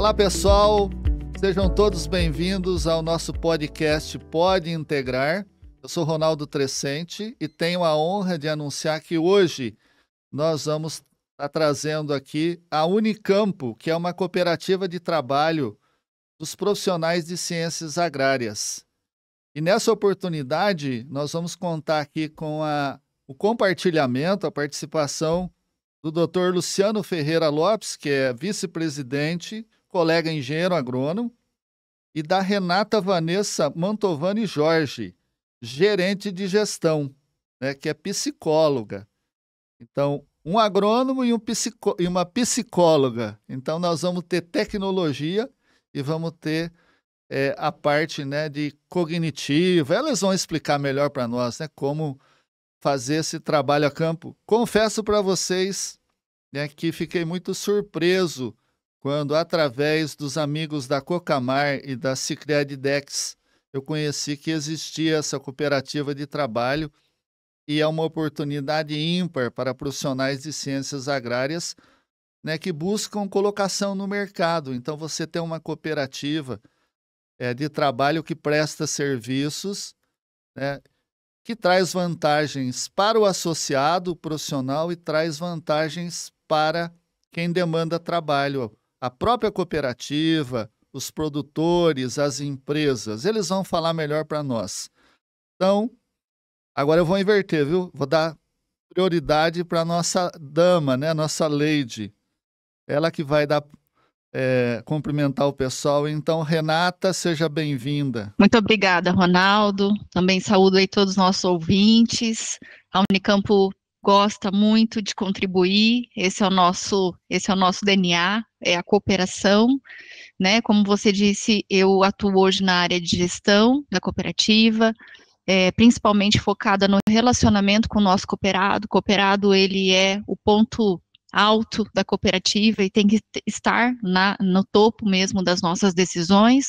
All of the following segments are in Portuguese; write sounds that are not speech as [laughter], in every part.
Olá, pessoal. Sejam todos bem-vindos ao nosso podcast Pode Integrar. Eu sou Ronaldo Trescente e tenho a honra de anunciar que hoje nós vamos estar tá trazendo aqui a Unicampo, que é uma cooperativa de trabalho dos profissionais de ciências agrárias. E nessa oportunidade, nós vamos contar aqui com a, o compartilhamento, a participação do Dr. Luciano Ferreira Lopes, que é vice-presidente colega engenheiro agrônomo, e da Renata Vanessa Mantovani Jorge, gerente de gestão, né, que é psicóloga. Então, um agrônomo e, um e uma psicóloga. Então, nós vamos ter tecnologia e vamos ter é, a parte né, de cognitiva. Elas vão explicar melhor para nós né, como fazer esse trabalho a campo. Confesso para vocês né, que fiquei muito surpreso quando, através dos amigos da Cocamar e da Cicred Dex, eu conheci que existia essa cooperativa de trabalho e é uma oportunidade ímpar para profissionais de ciências agrárias né, que buscam colocação no mercado. Então, você tem uma cooperativa é, de trabalho que presta serviços, né, que traz vantagens para o associado profissional e traz vantagens para quem demanda trabalho, a própria cooperativa, os produtores, as empresas, eles vão falar melhor para nós. Então, agora eu vou inverter, viu? Vou dar prioridade para nossa dama, né? Nossa lady, ela que vai dar é, cumprimentar o pessoal. Então, Renata, seja bem-vinda. Muito obrigada, Ronaldo. Também saúdo aí todos os nossos ouvintes. A Unicampo gosta muito de contribuir. Esse é o nosso, esse é o nosso DNA é a cooperação, né? Como você disse, eu atuo hoje na área de gestão da cooperativa, é, principalmente focada no relacionamento com o nosso cooperado. O cooperado ele é o ponto alto da cooperativa e tem que estar na, no topo mesmo das nossas decisões.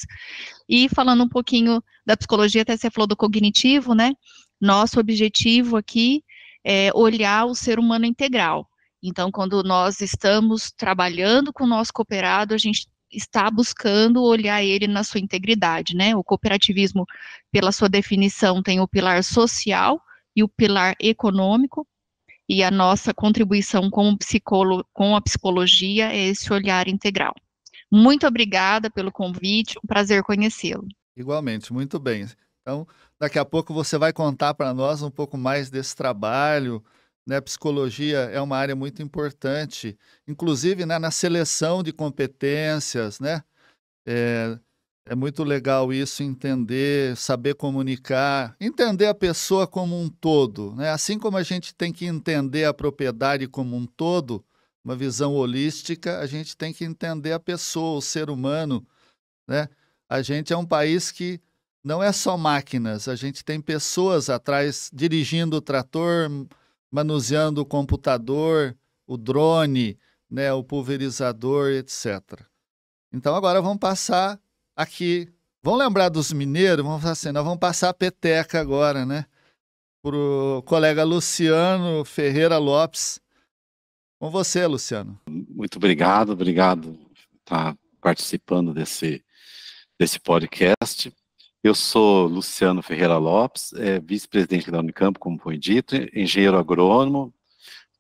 E falando um pouquinho da psicologia, até você falou do cognitivo, né? Nosso objetivo aqui é olhar o ser humano integral. Então, quando nós estamos trabalhando com o nosso cooperado, a gente está buscando olhar ele na sua integridade, né? O cooperativismo, pela sua definição, tem o pilar social e o pilar econômico, e a nossa contribuição com, psicolo, com a psicologia é esse olhar integral. Muito obrigada pelo convite, um prazer conhecê-lo. Igualmente, muito bem. Então, daqui a pouco você vai contar para nós um pouco mais desse trabalho, né, psicologia é uma área muito importante, inclusive né, na seleção de competências, né? É, é muito legal isso, entender, saber comunicar, entender a pessoa como um todo. Né? Assim como a gente tem que entender a propriedade como um todo, uma visão holística, a gente tem que entender a pessoa, o ser humano. Né? A gente é um país que não é só máquinas, a gente tem pessoas atrás dirigindo o trator, manuseando o computador, o drone, né, o pulverizador, etc. Então agora vamos passar aqui. Vamos lembrar dos mineiros? Vamos fazer assim, nós vamos passar a peteca agora, né? Para o colega Luciano Ferreira Lopes. Com você, Luciano. Muito obrigado, obrigado por estar participando desse, desse podcast. Eu sou Luciano Ferreira Lopes, é, vice-presidente da Unicamp, como foi dito, engenheiro agrônomo,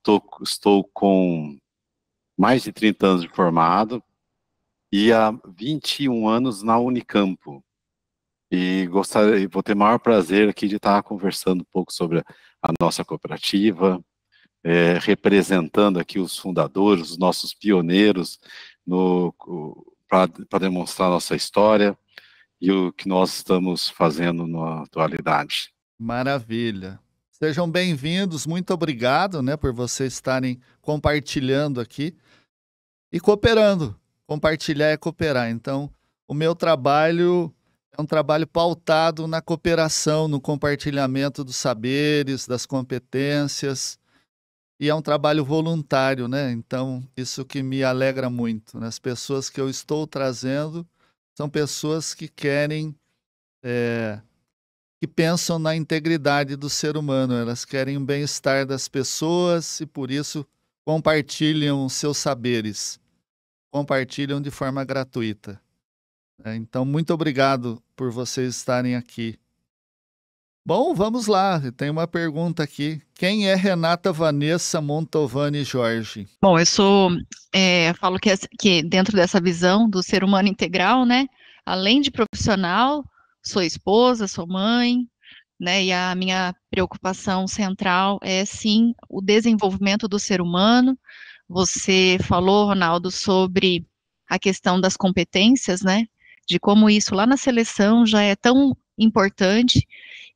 tô, estou com mais de 30 anos de formado e há 21 anos na Unicampo. E gostaria, vou ter o maior prazer aqui de estar conversando um pouco sobre a nossa cooperativa, é, representando aqui os fundadores, os nossos pioneiros, para demonstrar nossa história e o que nós estamos fazendo na atualidade. Maravilha. Sejam bem-vindos, muito obrigado né, por vocês estarem compartilhando aqui e cooperando. Compartilhar é cooperar. Então, o meu trabalho é um trabalho pautado na cooperação, no compartilhamento dos saberes, das competências. E é um trabalho voluntário, né? Então, isso que me alegra muito. Né? As pessoas que eu estou trazendo são pessoas que querem, é, que pensam na integridade do ser humano, elas querem o bem-estar das pessoas e por isso compartilham seus saberes, compartilham de forma gratuita. É, então, muito obrigado por vocês estarem aqui Bom, vamos lá. Tem uma pergunta aqui. Quem é Renata Vanessa Montovani Jorge? Bom, eu sou, é, falo que, que dentro dessa visão do ser humano integral, né? Além de profissional, sou esposa, sou mãe, né? E a minha preocupação central é sim o desenvolvimento do ser humano. Você falou, Ronaldo, sobre a questão das competências, né? De como isso lá na seleção já é tão importante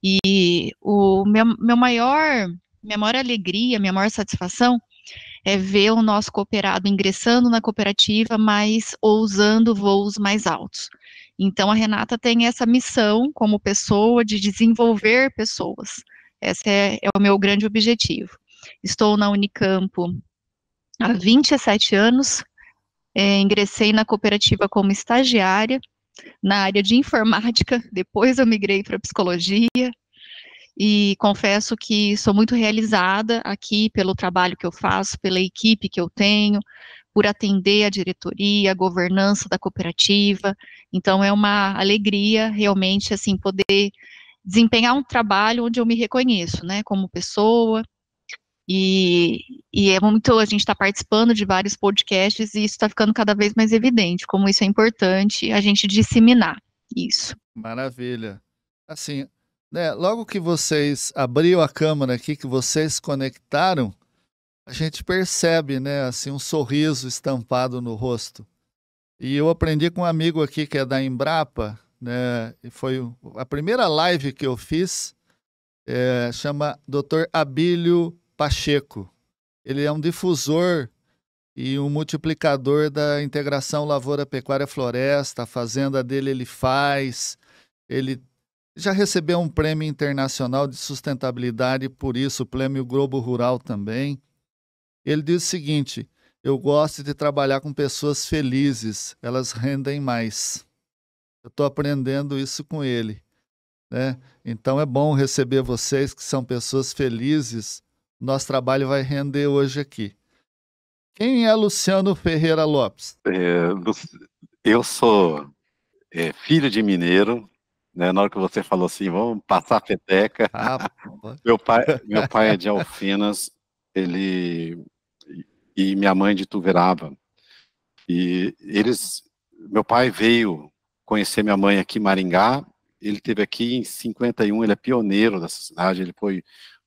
e o meu, meu maior, minha maior alegria, minha maior satisfação é ver o nosso cooperado ingressando na cooperativa, mas ousando voos mais altos. Então, a Renata tem essa missão como pessoa de desenvolver pessoas. Esse é, é o meu grande objetivo. Estou na Unicampo há 27 anos, é, ingressei na cooperativa como estagiária na área de informática, [laughs] depois eu migrei para psicologia, e confesso que sou muito realizada aqui pelo trabalho que eu faço, pela equipe que eu tenho, por atender a diretoria, a governança da cooperativa. Então é uma alegria realmente assim poder desempenhar um trabalho onde eu me reconheço, né, como pessoa, e, e é muito, a gente está participando de vários podcasts e isso está ficando cada vez mais evidente, como isso é importante a gente disseminar isso. Maravilha. Assim, né, logo que vocês abriu a câmera aqui, que vocês conectaram, a gente percebe, né, assim, um sorriso estampado no rosto. E eu aprendi com um amigo aqui que é da Embrapa, né, e foi a primeira live que eu fiz, é, chama Dr. Abílio Pacheco. Ele é um difusor e um multiplicador da integração lavoura-pecuária-floresta. A fazenda dele ele faz. Ele já recebeu um prêmio internacional de sustentabilidade por isso, o prêmio Globo Rural também. Ele diz o seguinte: eu gosto de trabalhar com pessoas felizes, elas rendem mais. Eu estou aprendendo isso com ele. Né? Então é bom receber vocês que são pessoas felizes nosso trabalho vai render hoje aqui. Quem é Luciano Ferreira Lopes? É, eu sou é, filho de mineiro. Né? Na hora que você falou assim, vamos passar a peteca. [laughs] Ah, meu, pai, meu pai é de Alfinas, ele e minha mãe é de Tuverava. E eles, meu pai veio conhecer minha mãe aqui em Maringá. Ele teve aqui em 51, ele é pioneiro dessa cidade, ele foi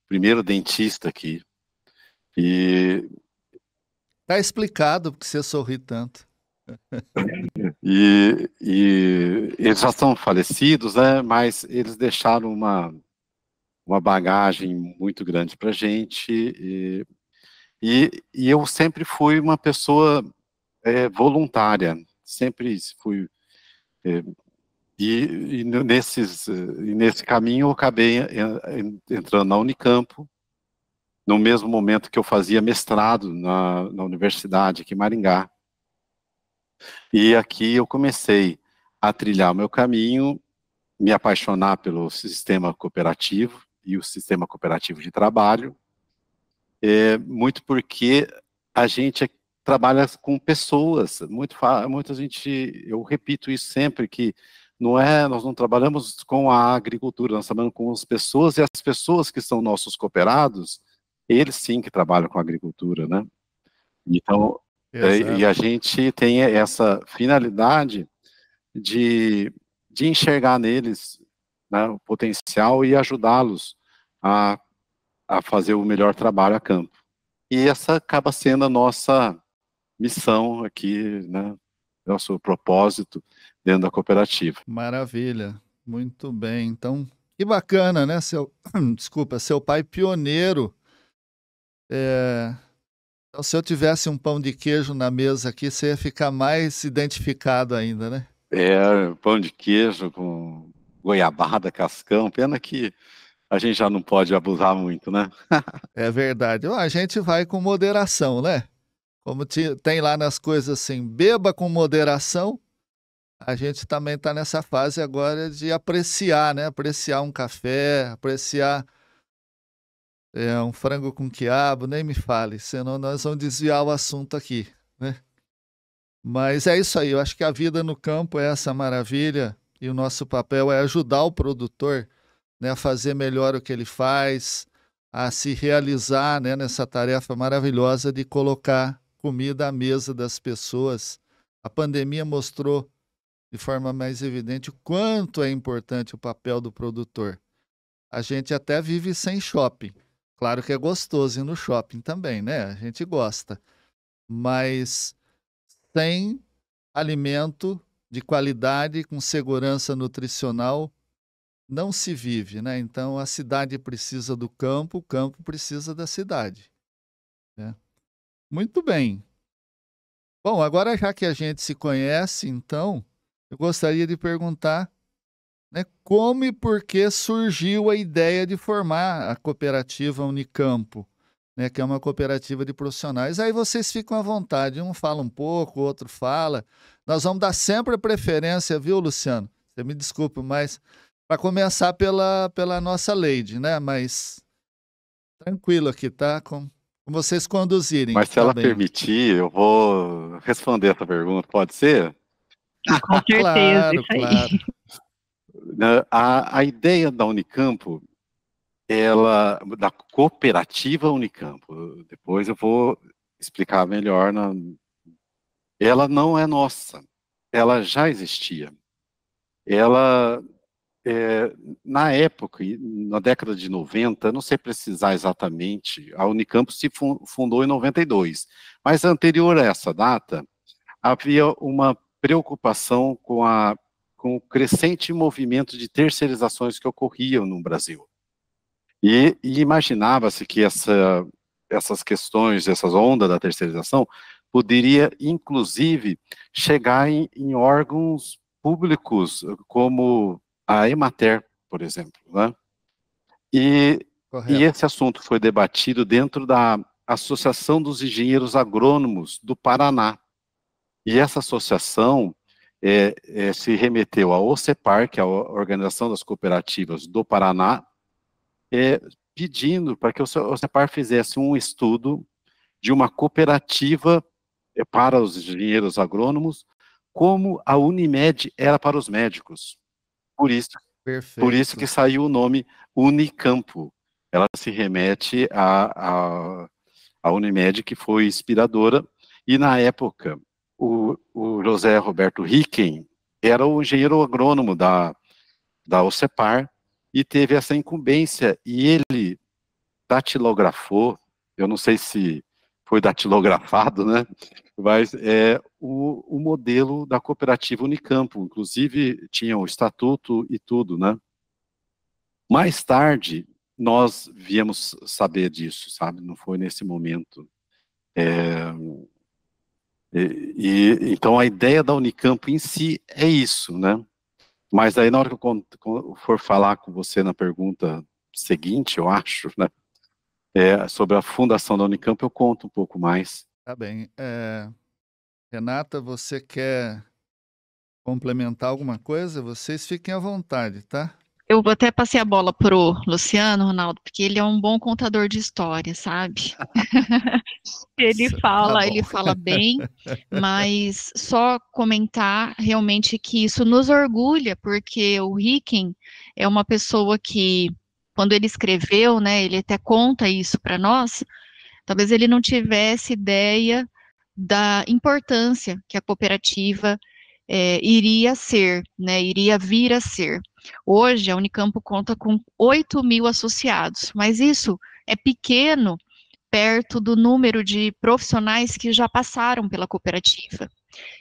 primeiro dentista aqui. E. Tá explicado porque você sorri tanto. [laughs] e, e eles já são falecidos, né? Mas eles deixaram uma, uma bagagem muito grande para gente. E, e, e, eu sempre fui uma pessoa é, voluntária, sempre fui é, e, e, nesses, eh, e nesse caminho eu acabei eh, entrando na Unicampo, no mesmo momento que eu fazia mestrado na, na universidade aqui em Maringá. E aqui eu comecei a trilhar o meu caminho, me apaixonar pelo sistema cooperativo e o sistema cooperativo de trabalho, é, muito porque a gente é, trabalha com pessoas, muito, muito a gente, eu repito isso sempre, que não é, nós não trabalhamos com a agricultura, nós trabalhamos com as pessoas e as pessoas que são nossos cooperados, eles sim que trabalham com a agricultura, né? Então, é, e a gente tem essa finalidade de, de enxergar neles né, o potencial e ajudá-los a, a fazer o melhor trabalho a campo. E essa acaba sendo a nossa missão aqui, né, nosso propósito dentro da cooperativa. Maravilha, muito bem. Então, que bacana, né? Seu, [clears throat] desculpa, seu pai pioneiro. É... Então, se eu tivesse um pão de queijo na mesa aqui, você ia ficar mais identificado ainda, né? É, pão de queijo com goiabada, cascão. Pena que a gente já não pode abusar muito, né? [laughs] é verdade. A gente vai com moderação, né? Como tem lá nas coisas assim, beba com moderação, a gente também está nessa fase agora de apreciar, né? Apreciar um café, apreciar é, um frango com quiabo, nem me fale, senão nós vamos desviar o assunto aqui, né? Mas é isso aí, eu acho que a vida no campo é essa maravilha e o nosso papel é ajudar o produtor né, a fazer melhor o que ele faz, a se realizar né, nessa tarefa maravilhosa de colocar comida à mesa das pessoas. A pandemia mostrou de forma mais evidente o quanto é importante o papel do produtor. A gente até vive sem shopping. Claro que é gostoso ir no shopping também, né? A gente gosta. Mas sem alimento de qualidade, com segurança nutricional, não se vive, né? Então a cidade precisa do campo, o campo precisa da cidade. Né? Muito bem. Bom, agora já que a gente se conhece, então, eu gostaria de perguntar né, como e por que surgiu a ideia de formar a cooperativa Unicampo, né, que é uma cooperativa de profissionais. Aí vocês ficam à vontade, um fala um pouco, o outro fala. Nós vamos dar sempre a preferência, viu, Luciano? Você me desculpe, mas para começar pela, pela nossa Lady, né? Mas tranquilo aqui, tá? Com, com vocês conduzirem. Mas se tá ela bem. permitir, eu vou responder essa pergunta, pode ser? [laughs] Com certeza, claro, claro. Né, a, a ideia da unicampo ela, da cooperativa unicampo depois eu vou explicar melhor, na, ela não é nossa, ela já existia. Ela, é, na época, na década de 90, não sei precisar exatamente, a unicampo se fundou em 92, mas anterior a essa data, havia uma preocupação com, a, com o crescente movimento de terceirizações que ocorriam no Brasil. E, e imaginava-se que essa, essas questões, essas ondas da terceirização, poderia, inclusive, chegar em, em órgãos públicos, como a Emater, por exemplo. Né? E, e esse assunto foi debatido dentro da Associação dos Engenheiros Agrônomos do Paraná, e essa associação é, é, se remeteu à OCEPAR, que é a Organização das Cooperativas do Paraná, é, pedindo para que a OCEPAR fizesse um estudo de uma cooperativa é, para os engenheiros agrônomos, como a Unimed era para os médicos. Por isso, Perfeito. por isso que saiu o nome Unicampo. Ela se remete à, à Unimed, que foi inspiradora, e na época o, o José Roberto Ricken era o engenheiro agrônomo da, da OCEPAR e teve essa incumbência, e ele datilografou, eu não sei se foi datilografado, né? Mas é o, o, modelo da cooperativa Unicampo, inclusive tinha o estatuto e tudo, né? Mais tarde nós viemos saber disso, sabe? Não foi nesse momento. É, e, e, então a ideia da Unicamp em si é isso, né? Mas aí na hora que eu for falar com você na pergunta seguinte, eu acho, né? É, sobre a fundação da Unicamp, eu conto um pouco mais. Tá bem. É... Renata, você quer complementar alguma coisa? Vocês fiquem à vontade, tá? Eu até passei a bola pro Luciano, Ronaldo, porque ele é um bom contador de história, sabe? [laughs] ele tá fala, tá ele fala bem, mas só comentar realmente que isso nos orgulha, porque o Ricken é uma pessoa que, quando ele escreveu, né, ele até conta isso para nós, talvez ele não tivesse ideia da importância que a cooperativa é, iria ser, né, iria vir a ser. Hoje, a Unicamp conta com 8 mil associados, mas isso é pequeno perto do número de profissionais que já passaram pela cooperativa.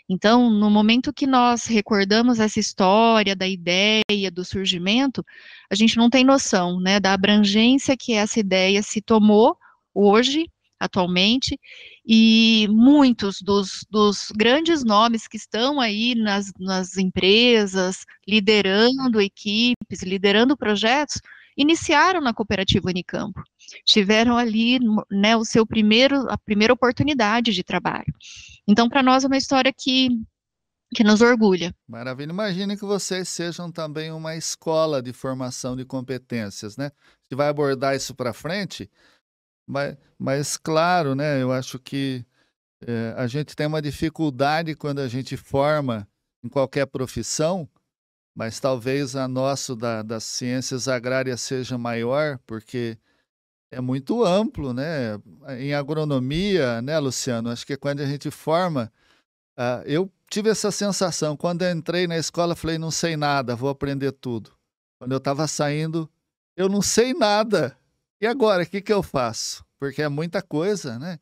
Então, no momento que nós recordamos essa história da ideia, do surgimento, a gente não tem noção né, da abrangência que essa ideia se tomou hoje atualmente, e muitos dos, dos grandes nomes que estão aí nas, nas empresas, liderando equipes, liderando projetos, iniciaram na cooperativa Unicampo, tiveram ali né, o seu primeiro, a primeira oportunidade de trabalho. Então, para nós é uma história que que nos orgulha. Maravilha. Imagine que vocês sejam também uma escola de formação de competências, né? A gente vai abordar isso para frente, mas, mas claro, né? Eu acho que é, a gente tem uma dificuldade quando a gente forma em qualquer profissão, mas talvez a nosso da, das ciências agrárias seja maior, porque é muito amplo, né? Em agronomia, né, Luciano? Acho que quando a gente forma, uh, eu tive essa sensação. Quando eu entrei na escola, falei, não sei nada, vou aprender tudo. Quando eu estava saindo, eu não sei nada. E agora, o que, que eu faço? Porque é muita coisa, né?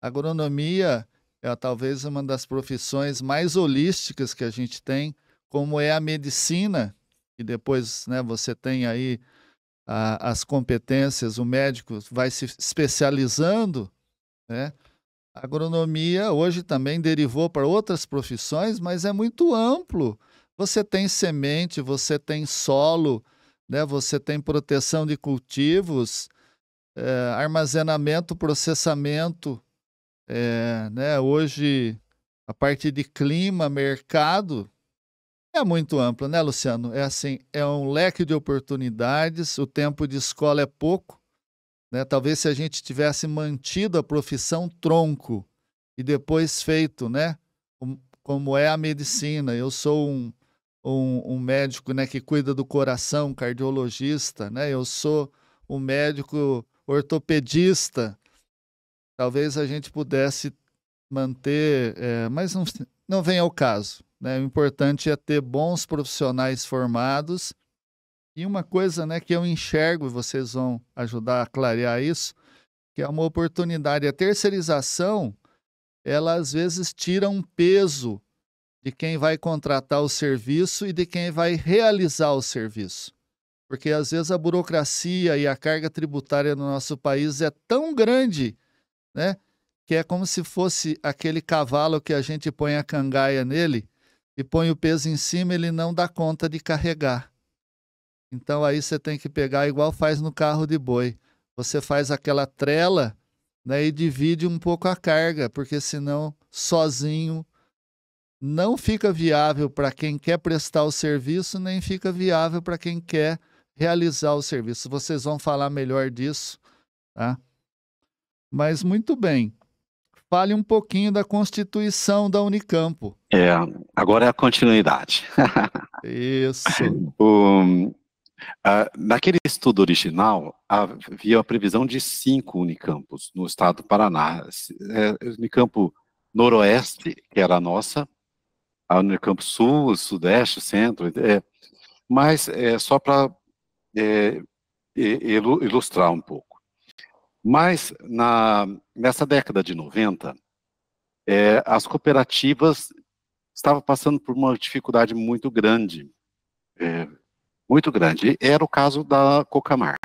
Agronomia é talvez uma das profissões mais holísticas que a gente tem, como é a medicina, e depois né, você tem aí a, as competências, o médico vai se especializando, né? A agronomia hoje também derivou para outras profissões, mas é muito amplo. Você tem semente, você tem solo, né? você tem proteção de cultivos, é, armazenamento, processamento, é, né, hoje a parte de clima, mercado, é muito ampla, né, Luciano? É assim, é um leque de oportunidades, o tempo de escola é pouco, né? Talvez se a gente tivesse mantido a profissão tronco e depois feito, né, como é a medicina. Eu sou um, um, um médico, né, que cuida do coração, cardiologista, né? Eu sou um médico ortopedista. Talvez a gente pudesse manter, é, mas não, não vem ao caso. Né? O importante é ter bons profissionais formados. E uma coisa né, que eu enxergo, e vocês vão ajudar a clarear isso, que é uma oportunidade. A terceirização, ela às vezes tira um peso de quem vai contratar o serviço e de quem vai realizar o serviço. Porque às vezes a burocracia e a carga tributária no nosso país é tão grande, né? Que é como se fosse aquele cavalo que a gente põe a cangaia nele e põe o peso em cima, ele não dá conta de carregar. Então aí você tem que pegar igual faz no carro de boi. Você faz aquela trela né, e divide um pouco a carga, porque senão sozinho não fica viável para quem quer prestar o serviço, nem fica viável para quem quer realizar o serviço. Vocês vão falar melhor disso, tá? Mas muito bem. Fale um pouquinho da constituição da Unicampo. É, agora é a continuidade. Isso. um, [laughs] naquele estudo original, havia a previsão de cinco Unicampos no estado do Paraná. É, Unicampo Noroeste, que era a nossa, a Unicampo Sul, Sudeste, Centro, é, mas é, só para é, ilustrar um pouco. Mas na, nessa década de 90, é, as cooperativas estavam passando por uma dificuldade muito grande, é, muito grande. Era o caso da Cocamar.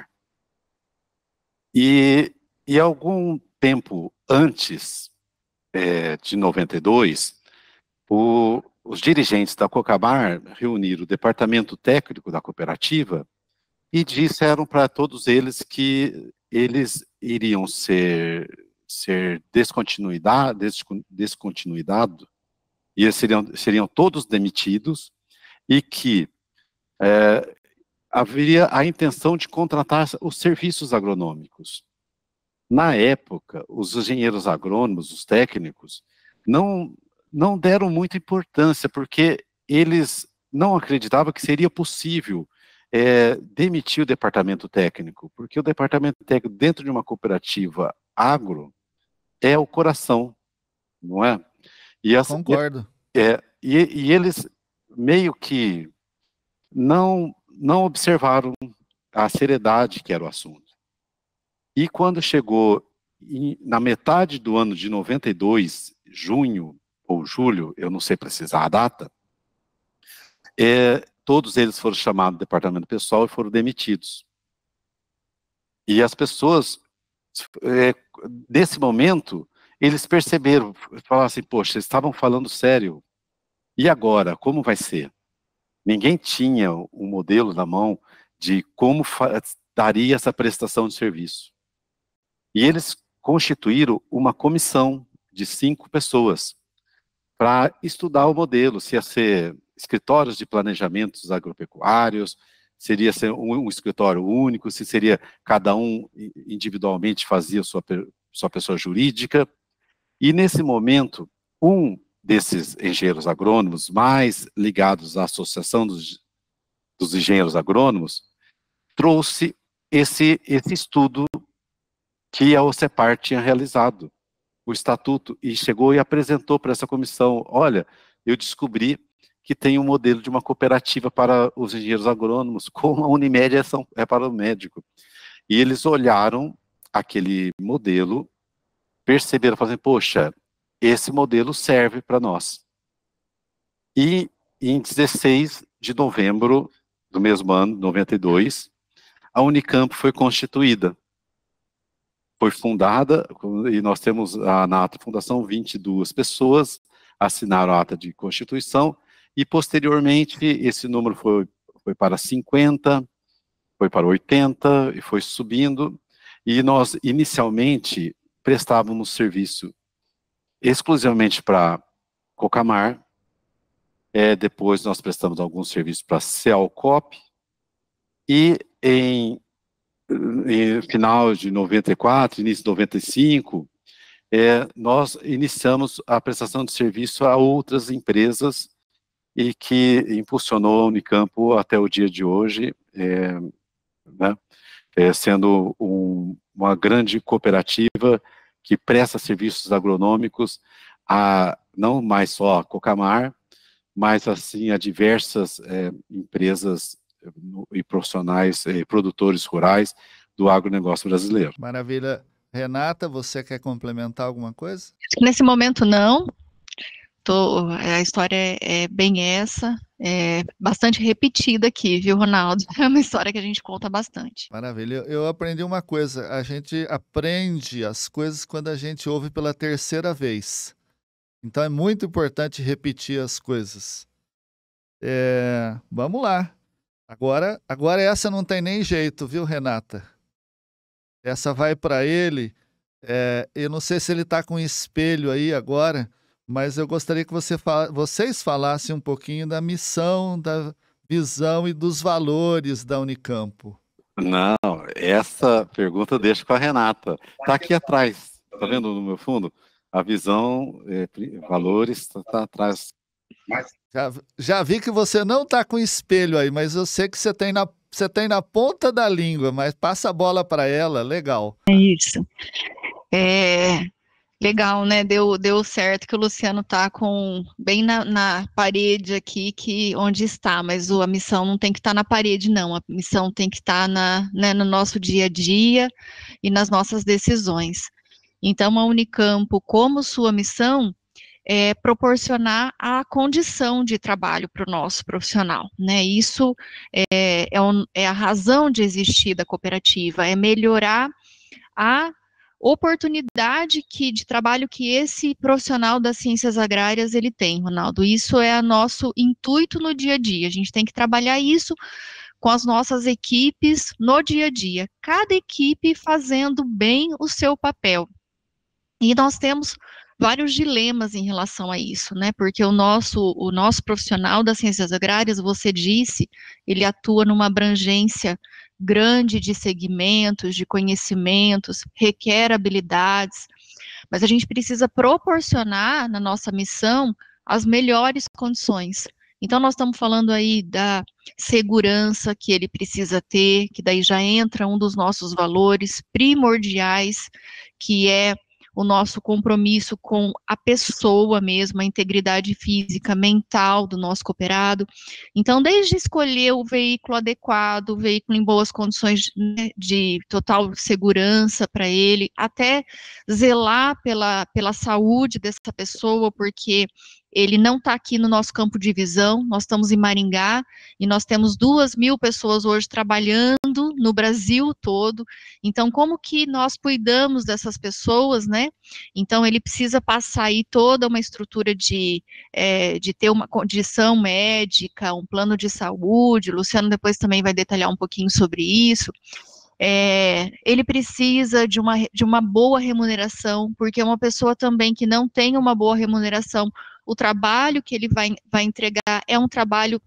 E, e algum tempo antes é, de 92, o, os dirigentes da Cocamar reuniram o departamento técnico da cooperativa e disseram para todos eles que eles iriam ser, ser descontinuidade, descontinuidado, e seriam, seriam todos demitidos, e que é, haveria a intenção de contratar os serviços agronômicos. Na época, os engenheiros agrônomos, os técnicos, não, não deram muita importância, porque eles não acreditavam que seria possível é, demitir o departamento técnico, porque o departamento técnico dentro de uma cooperativa agro é o coração, não é? E essa, Concordo. É, e, e eles meio que não não observaram a seriedade que era o assunto. E quando chegou em, na metade do ano de 92, junho ou julho, eu não sei precisar a data, é, Todos eles foram chamados do departamento pessoal e foram demitidos. E as pessoas, é, nesse momento, eles perceberam, falaram assim, poxa, eles estavam falando sério. E agora, como vai ser? Ninguém tinha um modelo na mão de como daria essa prestação de serviço. E eles constituíram uma comissão de cinco pessoas para estudar o modelo, se ia ser escritórios de planejamentos agropecuários, seria um, escritório único, se seria cada um individualmente fazia sua, sua pessoa jurídica. E nesse momento, um desses engenheiros agrônomos mais ligados à Associação dos, dos Engenheiros Agrônomos trouxe esse, esse estudo que a OCEPAR tinha realizado, o estatuto, e chegou e apresentou para essa comissão, olha, eu descobri que tem um modelo de uma cooperativa para os engenheiros agrônomos, [laughs] como a Unimed é, são, é para o médico. E eles olharam aquele modelo, perceberam, falaram, assim, poxa, esse modelo serve para nós. E em 16 de novembro do mesmo ano, 92, a Unicamp foi constituída. Foi fundada, e nós temos a, na ata fundação 22 pessoas, assinaram a ata de constituição, e posteriormente esse número foi, foi para 50, foi para 80 e foi subindo. E nós inicialmente prestávamos serviço exclusivamente para Cocamar, é, depois nós prestamos alguns serviços para Celcop e em, em, final de 94, início de 95, é, nós iniciamos a prestação de serviço a outras empresas e que impulsionou a unicampo até o dia de hoje, é, né, é, sendo um, uma grande cooperativa que presta serviços agronômicos a não mais só a Cocamar, mas assim a diversas é, empresas é, e profissionais, é, produtores rurais do agronegócio brasileiro. Maravilha. Renata, você quer complementar alguma coisa? Nesse momento não, Tô, é, a história é, bem essa, é bastante repetida aqui, viu, Ronaldo? [laughs] É uma história que a gente conta bastante. Maravilha. Eu aprendi uma coisa: a gente aprende as coisas quando a gente ouve pela terceira vez. Então é muito importante repetir as coisas. É, vamos lá. Agora, agora essa não tem nem jeito, viu, Renata? Essa vai para ele. É, eu não sei se ele está com espelho aí agora mas eu gostaria que você vocês falassem um pouquinho da missão, da visão e dos valores da Unicampo. Não, essa pergunta deixa com a Renata. Está aqui atrás, está vendo no meu fundo? A visão, é, valores, está tá atrás. Já, já, vi que você não está com espelho aí, mas eu sei que você tem na, você tem na ponta da língua, mas passa a bola para ela, legal. É isso. É, Legal, né? Deu, deu certo que o Luciano tá com bem na, na parede aqui, que onde está, mas o, a missão não tem que estar tá na parede, não. A missão tem que estar tá na, né, no nosso dia a dia e nas nossas decisões. Então, a Unicampo, como sua missão, é proporcionar a condição de trabalho para o nosso profissional, né? Isso é, é, um, é a razão de existir da cooperativa, é melhorar a oportunidade que, de trabalho que esse profissional das ciências agrárias ele tem, Ronaldo. Isso é nosso intuito no dia a dia. A gente tem que trabalhar isso com as nossas equipes no dia a dia, cada equipe fazendo bem o seu papel. E nós temos vários dilemas em relação a isso, né? Porque o nosso o nosso profissional das ciências agrárias, você disse, ele atua numa abrangência grande de segmentos, de conhecimentos, requer habilidades, mas a gente precisa proporcionar na nossa missão as melhores condições. Então, nós estamos falando aí da segurança que ele precisa ter, que daí já entra um dos nossos valores primordiais, que é o nosso compromisso com a pessoa mesmo, a integridade física, mental do nosso cooperado. Então, desde escolher o veículo adequado, o veículo em boas condições né, de total segurança para ele, até zelar pela, pela saúde dessa pessoa, porque ele não está aqui no nosso campo de visão, nós estamos em Maringá e nós temos duas mil pessoas hoje trabalhando no Brasil todo. Então, como que nós cuidamos dessas pessoas, né? Então, ele precisa passar aí toda uma estrutura de, é, de ter uma condição médica, um plano de saúde. O Luciano depois também vai detalhar um pouquinho sobre isso. É, ele precisa de uma, de uma boa remuneração, porque uma pessoa também que não tem uma boa remuneração o trabalho que ele vai, vai entregar é um trabalho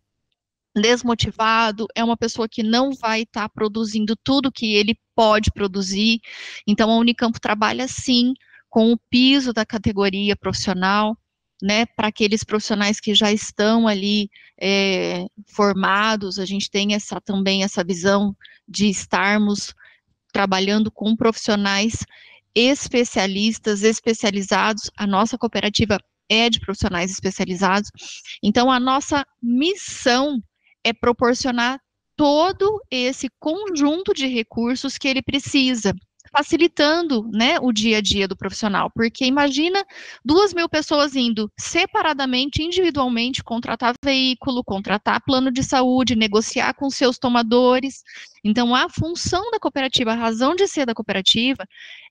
desmotivado, é uma pessoa que não vai estar tá produzindo tudo que ele pode produzir. Então, a unicampo trabalha sim com o piso da categoria profissional, né, para aqueles profissionais que já estão ali é, formados, a gente tem essa também essa visão de estarmos trabalhando com profissionais especialistas, especializados. A nossa cooperativa é de profissionais especializados. Então, a nossa missão é proporcionar todo esse conjunto de recursos que ele precisa facilitando né, o dia a dia do profissional. Porque imagina duas mil pessoas indo separadamente, individualmente, contratar veículo, contratar plano de saúde, negociar com seus tomadores. Então, a função da cooperativa, a razão de ser da cooperativa,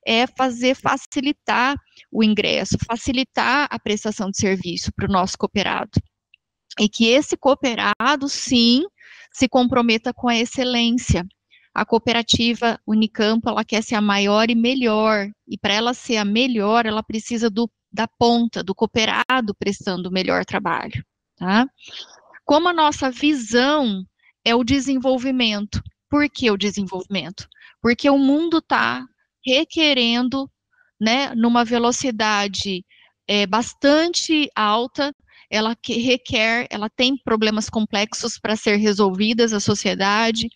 é fazer facilitar o ingresso, facilitar a prestação de serviço para o nosso cooperado. E que esse cooperado, sim, se comprometa com a excelência, a cooperativa Unicampo ela quer ser a maior e melhor, e para ela ser a melhor, ela precisa do, da ponta, do cooperado prestando o melhor trabalho. Tá? Como a nossa visão é o desenvolvimento. Por que o desenvolvimento? Porque o mundo está requerendo, né, numa velocidade é, bastante alta, ela requer, ela tem problemas complexos para ser resolvidas a sociedade.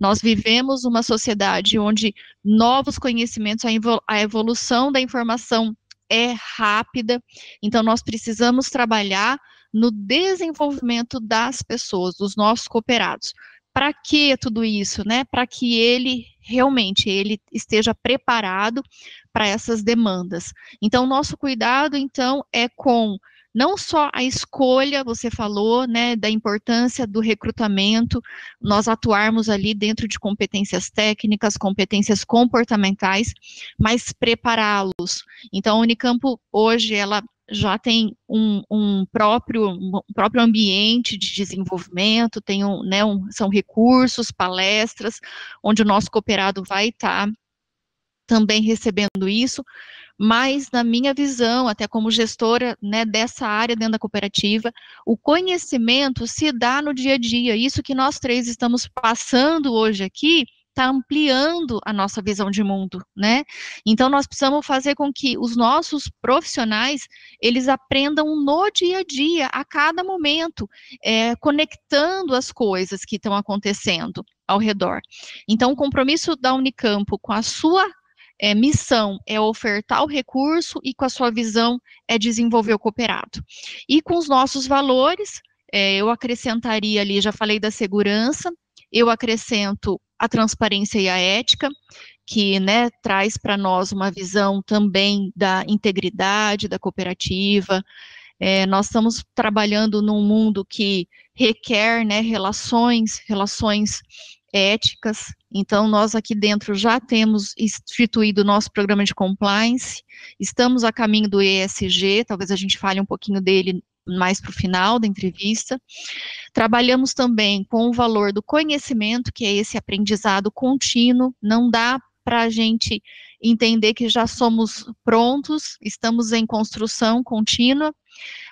Nós vivemos uma sociedade onde novos conhecimentos, a evolução da informação é rápida, então nós precisamos trabalhar no desenvolvimento das pessoas, dos nossos cooperados. Para que tudo isso, né? Para que ele realmente ele esteja preparado para essas demandas. Então, nosso cuidado então é com não só a escolha, você falou, né, da importância do recrutamento, nós atuarmos ali dentro de competências técnicas, competências comportamentais, mas prepará-los. Então, a Unicampo hoje ela já tem um, um próprio, um próprio ambiente de desenvolvimento, tem um, né, um, são recursos, palestras, onde o nosso cooperado vai estar tá também recebendo isso, mas na minha visão, até como gestora né, dessa área dentro da cooperativa, o conhecimento se dá no dia a dia. Isso que nós três estamos passando hoje aqui está ampliando a nossa visão de mundo, né? Então nós precisamos fazer com que os nossos profissionais eles aprendam no dia a dia, a cada momento, é, conectando as coisas que estão acontecendo ao redor. Então o compromisso da Unicampo com a sua é, missão é ofertar o recurso e com a sua visão é desenvolver o cooperado. E com os nossos valores, é, eu acrescentaria ali, já falei da segurança, eu acrescento a transparência e a ética, que né, traz para nós uma visão também da integridade da cooperativa. É, nós estamos trabalhando num mundo que requer né, relações, relações éticas. Então, nós aqui dentro já temos instituído o nosso programa de compliance, estamos a caminho do ESG, talvez a gente fale um pouquinho dele mais para o final da entrevista. Trabalhamos também com o valor do conhecimento, que é esse aprendizado contínuo, não dá para a gente entender que já somos prontos, estamos em construção contínua.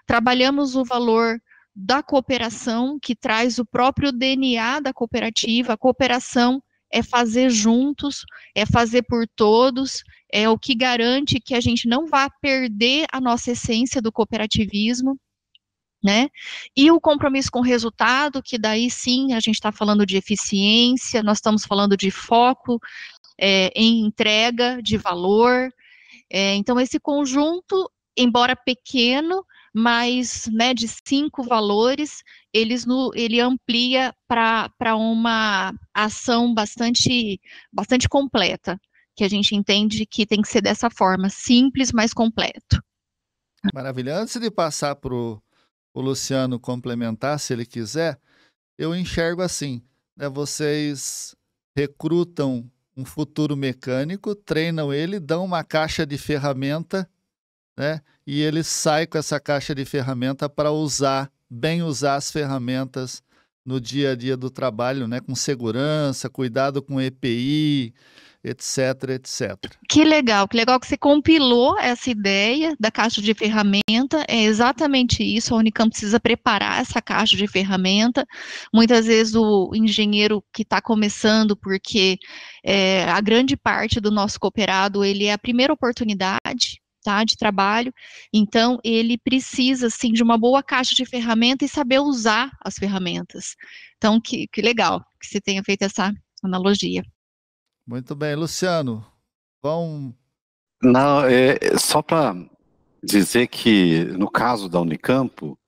Trabalhamos o valor da cooperação, que traz o próprio DNA da cooperativa. A cooperação é fazer juntos, é fazer por todos, é o que garante que a gente não vá perder a nossa essência do cooperativismo. Né? E o compromisso com o resultado, que daí sim a gente está falando de eficiência, nós estamos falando de foco é, em entrega de valor. É, então, esse conjunto, embora pequeno, mas né, de cinco valores, eles no, ele amplia para uma ação bastante, bastante completa, que a gente entende que tem que ser dessa forma, simples, mas completo. Maravilha. Antes de passar para o Luciano complementar, se ele quiser, eu enxergo assim, né, vocês recrutam um futuro mecânico, treinam ele, dão uma caixa de ferramenta né? E ele sai com essa caixa de ferramenta para usar, bem usar as ferramentas no dia a dia do trabalho, né? Com segurança, cuidado com EPI, etc, etc. Que legal, que legal que você compilou essa ideia da caixa de ferramenta. É exatamente isso. A Unicamp precisa preparar essa caixa de ferramenta. Muitas vezes o engenheiro que está começando, porque é, a grande parte do nosso cooperado ele é a primeira oportunidade tá, de trabalho. Então, ele precisa, sim, de uma boa caixa de ferramentas e saber usar as ferramentas. Então, que, que legal que você tenha feito essa analogia. Muito bem, Luciano. Vão. Não, é, é só para dizer que, no caso da Unicampo,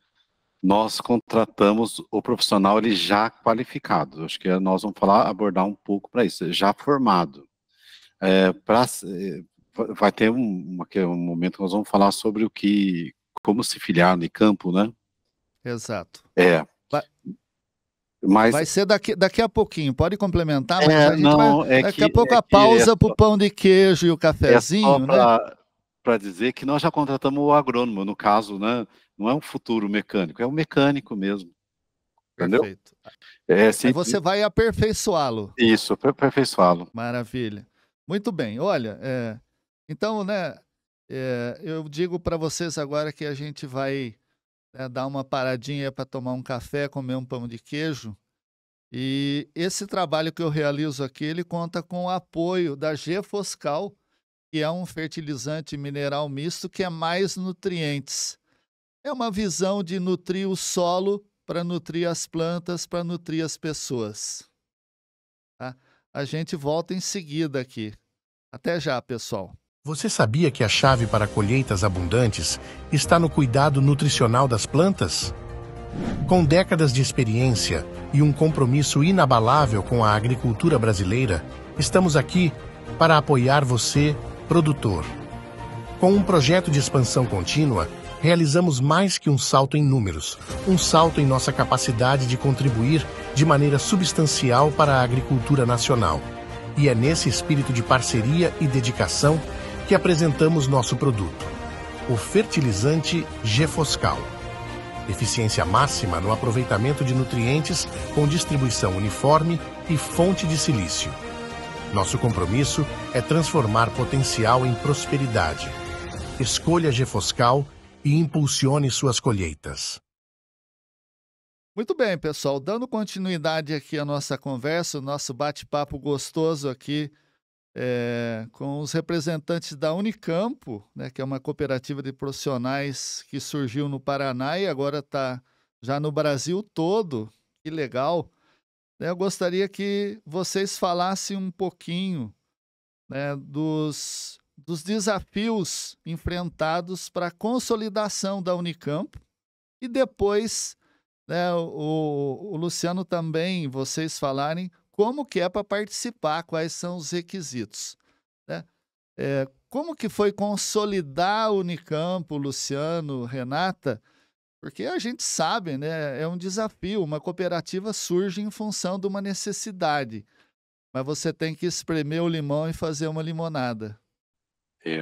nós contratamos o profissional ele já qualificado. Acho que nós vamos falar, abordar um pouco para isso, já formado. É, para é, vai ter um, um momento que nós vamos falar sobre o que, como se filiar no campo, né? Exato. É. Vai, mas, vai ser daqui, daqui a pouquinho, pode complementar, é, a não, vai, é daqui que, a pouco é a pausa é para o pão de queijo e o cafezinho, é pra, né? Para dizer que nós já contratamos o agrônomo, no caso, né? Não é um futuro mecânico, é um mecânico mesmo. Entendeu? Perfeito. É, sim, você vai aperfeiçoá-lo. Isso, aperfeiçoá-lo. Maravilha. Muito bem. Olha, é, então, né, é, eu digo para vocês agora que a gente vai né, dar uma paradinha para tomar um café, comer um pão de queijo. E esse trabalho que eu realizo aqui, ele conta com o apoio da Gfoscal, que é um fertilizante mineral misto que é mais nutrientes. É uma visão de nutrir o solo para nutrir as plantas, para nutrir as pessoas. Tá? A gente volta em seguida aqui. Até já, pessoal. Você sabia que a chave para colheitas abundantes está no cuidado nutricional das plantas? Com décadas de experiência e um compromisso inabalável com a agricultura brasileira, estamos aqui para apoiar você, produtor. Com um projeto de expansão contínua, realizamos mais que um salto em números, um salto em nossa capacidade de contribuir de maneira substancial para a agricultura nacional. E é nesse espírito de parceria e dedicação que apresentamos nosso produto, o fertilizante Gefoscal. Eficiência máxima no aproveitamento de nutrientes com distribuição uniforme e fonte de silício. Nosso compromisso é transformar potencial em prosperidade. Escolha Gefoscal e impulsione suas colheitas. Muito bem, pessoal. Dando continuidade aqui à nossa conversa, o nosso bate-papo gostoso aqui é, com os representantes da Unicampo, né, que é uma cooperativa de profissionais que surgiu no Paraná e agora está já no Brasil todo. Que legal! Eu gostaria que vocês falassem um pouquinho né, dos, dos desafios enfrentados para a consolidação da Unicampo e depois né, o, o Luciano também, vocês falarem como que é para participar, quais são os requisitos. Né? É, como que foi consolidar o Unicampo? Luciano, Renata? Porque a gente sabe, né, é um desafio, uma cooperativa surge em função de uma necessidade, mas você tem que espremer o limão e fazer uma limonada. É,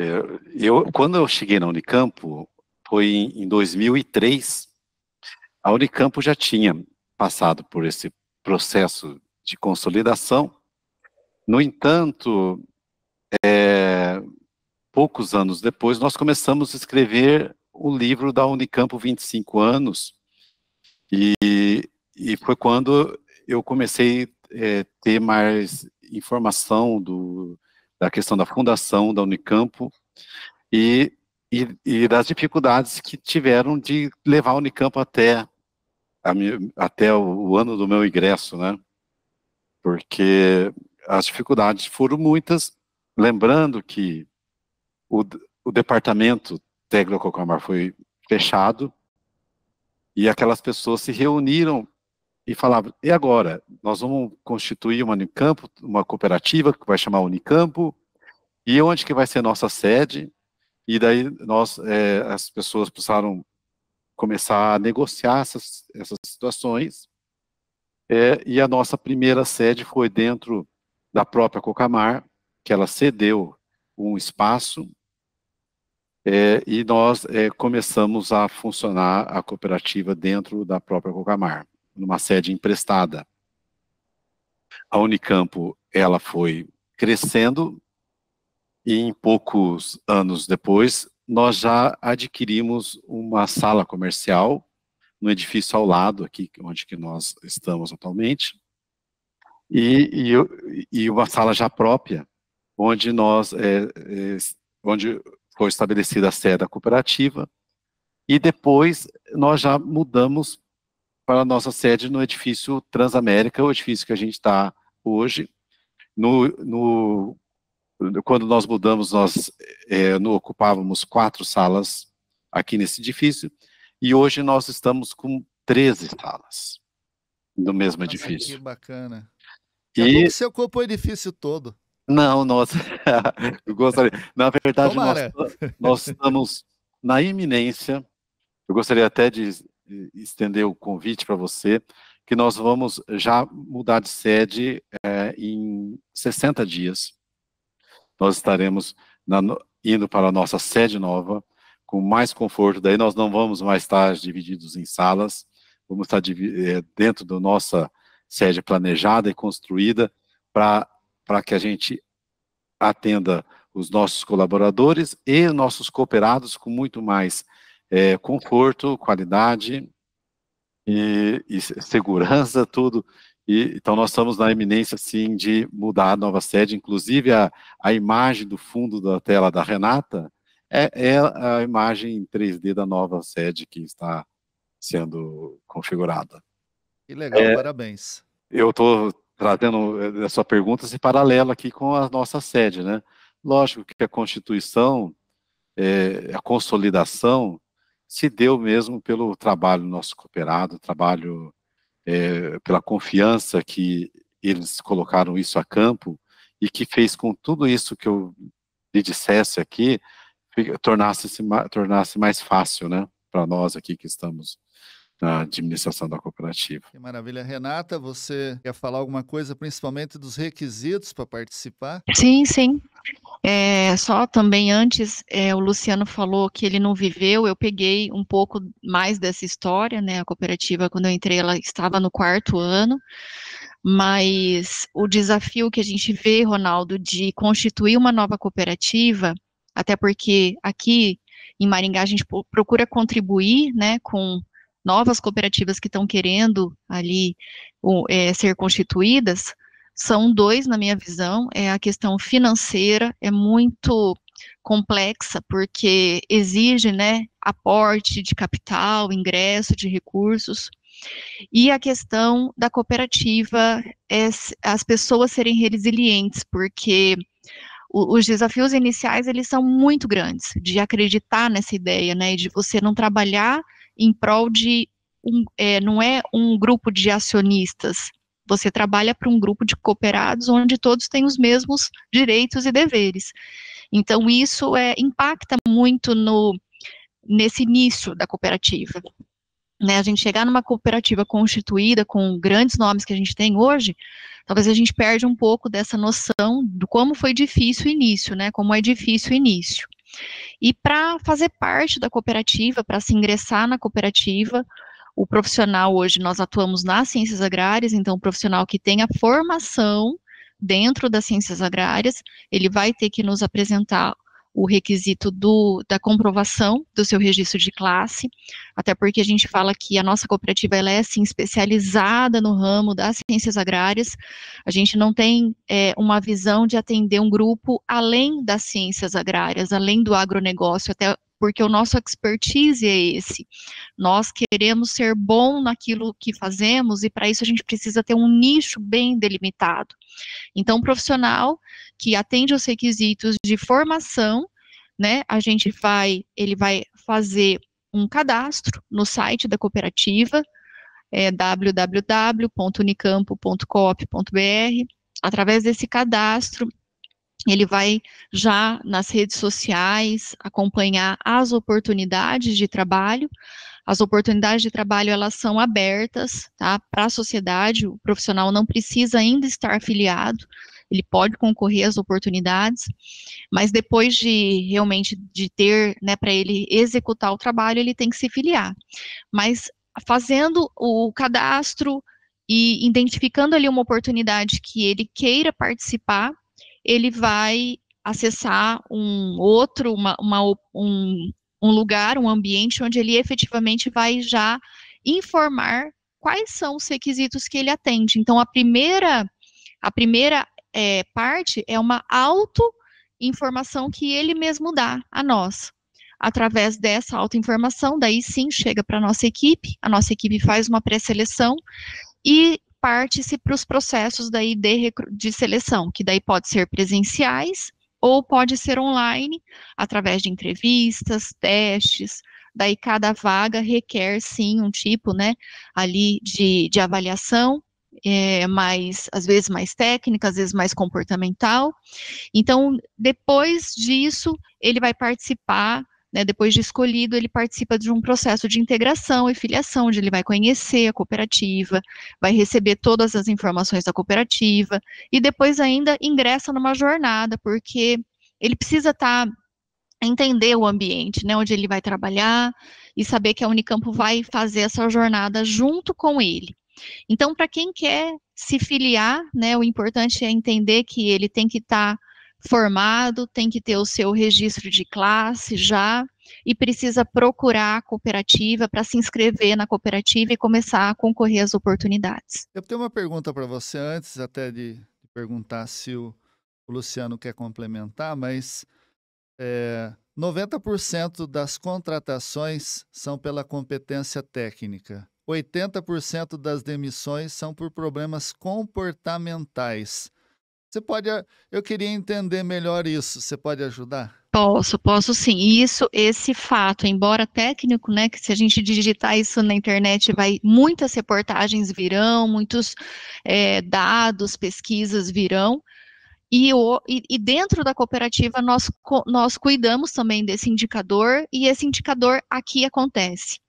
é, eu, quando eu cheguei na Unicampo foi em, em 2003, a Unicampo já tinha passado por esse processo de consolidação. No entanto, é, poucos anos depois, nós começamos a escrever o livro da Unicamp 25 anos, e, e foi quando eu comecei a é, ter mais informação do, da questão da fundação da Unicamp e, e, e das dificuldades que tiveram de levar a Unicamp até minha, até o, o ano do meu ingresso, né? Porque as dificuldades foram muitas, lembrando que o, o departamento Tegla Cocamar foi fechado e aquelas pessoas se reuniram e falavam, e agora? Nós vamos constituir uma unicampo, uma cooperativa que vai chamar Unicampo, e onde que vai ser nossa sede? E daí nós, é, as pessoas precisaram começar a negociar essas, essas situações. É, e a nossa primeira sede foi dentro da própria Cocamar, que ela cedeu um espaço é, e nós é, começamos a funcionar a cooperativa dentro da própria Cocamar, numa sede emprestada. A Unicampo ela foi crescendo e em poucos anos depois nós já adquirimos uma sala comercial no edifício ao lado aqui, onde que nós estamos atualmente, e, e, e uma sala já própria, onde nós, é, é, onde foi estabelecida a sede da cooperativa, e depois nós já mudamos para a nossa sede no edifício Transamérica, o edifício que a gente está hoje, no, no quando nós mudamos, nós é, no, ocupávamos quatro salas aqui nesse edifício, e hoje nós estamos com 13 salas no mesmo Nossa, edifício. É que bacana. E você ocupou o edifício todo. Não, nós [laughs] gostaria. Na verdade, nós, nós, estamos na iminência. Eu gostaria até de estender o convite para você, que nós vamos já mudar de sede é, em 60 dias nós estaremos na, indo para a nossa sede nova, com mais conforto. Daí nós não vamos mais estar divididos em salas, vamos estar eh, dentro da nossa sede planejada e construída para que a gente atenda os nossos colaboradores e nossos cooperados com muito mais é, conforto, qualidade e, e segurança, tudo e, então, nós estamos na eminência, sim, de mudar a nova sede. Inclusive, a, a imagem do fundo da tela da Renata é, é a imagem em 3D da nova sede que está sendo configurada. Que legal, é, parabéns. Eu estou trazendo eh, a sua pergunta em assim, paralelo aqui com a nossa sede, né? Lógico que a Constituição, é, a consolidação, se deu mesmo pelo trabalho nosso cooperado, trabalho é, pela confiança que eles colocaram isso a campo e que fez com tudo isso que eu lhe dissesse aqui tornasse-se tornasse mais fácil, né, para nós aqui que estamos da administração da cooperativa. Que maravilha. Renata, você quer falar alguma coisa, principalmente dos requisitos para participar? Sim, sim. É, só também antes, é, o Luciano falou que ele não viveu, eu peguei um pouco mais dessa história, né? A cooperativa, quando eu entrei, ela estava no quarto ano, mas o desafio que a gente vê, Ronaldo, de constituir uma nova cooperativa, até porque aqui em Maringá a gente procura contribuir, né, com novas cooperativas que estão querendo ali um, é, ser constituídas, são dois, na minha visão. É a questão financeira, é muito complexa, porque exige né, aporte de capital, ingresso de recursos. E a questão da cooperativa é as pessoas serem resilientes, porque os desafios iniciais eles são muito grandes, de acreditar nessa ideia, né, de você não trabalhar em prol de um, é, não é um grupo de acionistas. Você trabalha para um grupo de cooperados onde todos têm os mesmos direitos e deveres. Então isso é, impacta muito no nesse início da cooperativa. Né, a gente chegar numa cooperativa constituída com grandes nomes que a gente tem hoje, talvez a gente perde um pouco dessa noção do como foi difícil o início, né? Como é difícil o início. E para fazer parte da cooperativa, para se ingressar na cooperativa, o profissional hoje nós atuamos nas ciências agrárias, então o profissional que tem a formação dentro das ciências agrárias, ele vai ter que nos apresentar o requisito do, da comprovação do seu registro de classe, até porque a gente fala que a nossa cooperativa ela é assim, especializada no ramo das ciências agrárias, a gente não tem é, uma visão de atender um grupo além das ciências agrárias, além do agronegócio, até porque o nosso expertise é esse. Nós queremos ser bom naquilo que fazemos e para isso a gente precisa ter um nicho bem delimitado. Então, profissional que atende aos requisitos de formação, né, a gente vai, ele vai fazer um cadastro no site da cooperativa, é www.unicampo.coop.br. Através desse cadastro, ele vai já nas redes sociais acompanhar as oportunidades de trabalho. As oportunidades de trabalho elas são abertas, tá? Para a sociedade, o profissional não precisa ainda estar afiliado, ele pode concorrer às oportunidades, mas depois de realmente de ter, né, para ele executar o trabalho, ele tem que se filiar. Mas fazendo o cadastro e identificando ali uma oportunidade que ele queira participar, ele vai acessar um outro, uma, uma, um, um lugar, um ambiente onde ele efetivamente vai já informar quais são os requisitos que ele atende. Então, a primeira, a primeira é, parte é uma auto-informação que ele mesmo dá a nós. Através dessa auto-informação, daí sim chega para a nossa equipe, a nossa equipe faz uma pré-seleção e parte-se para os processos daí de, de seleção, que daí pode ser presenciais ou pode ser online, através de entrevistas, testes, daí cada vaga requer sim um tipo, né, ali de, de avaliação, é, mais, às vezes mais técnica, às vezes mais comportamental. Então, depois disso, ele vai participar né, depois de escolhido, ele participa de um processo de integração e filiação, onde ele vai conhecer a cooperativa, vai receber todas as informações da cooperativa e depois ainda ingressa numa jornada, porque ele precisa estar tá, entender o ambiente, né, onde ele vai trabalhar e saber que a Unicampo vai fazer essa jornada junto com ele. Então, para quem quer se filiar, né, o importante é entender que ele tem que estar tá formado, tem que ter o seu registro de classe já e precisa procurar a cooperativa para se inscrever na cooperativa e começar a concorrer às oportunidades. Eu tenho uma pergunta para você antes, até de perguntar se o, o Luciano quer complementar, mas é, eh, 90% das contratações são pela competência técnica. 80% das demissões são por problemas comportamentais. Você pode. Eu queria entender melhor isso. Você pode ajudar? Posso, posso sim. Isso, esse fato, embora técnico, né, que se a gente digitar isso na internet, vai muitas reportagens virão, muitos é, dados, pesquisas virão. E, o, e, e, dentro da cooperativa nós, nós cuidamos também desse indicador e esse indicador aqui acontece.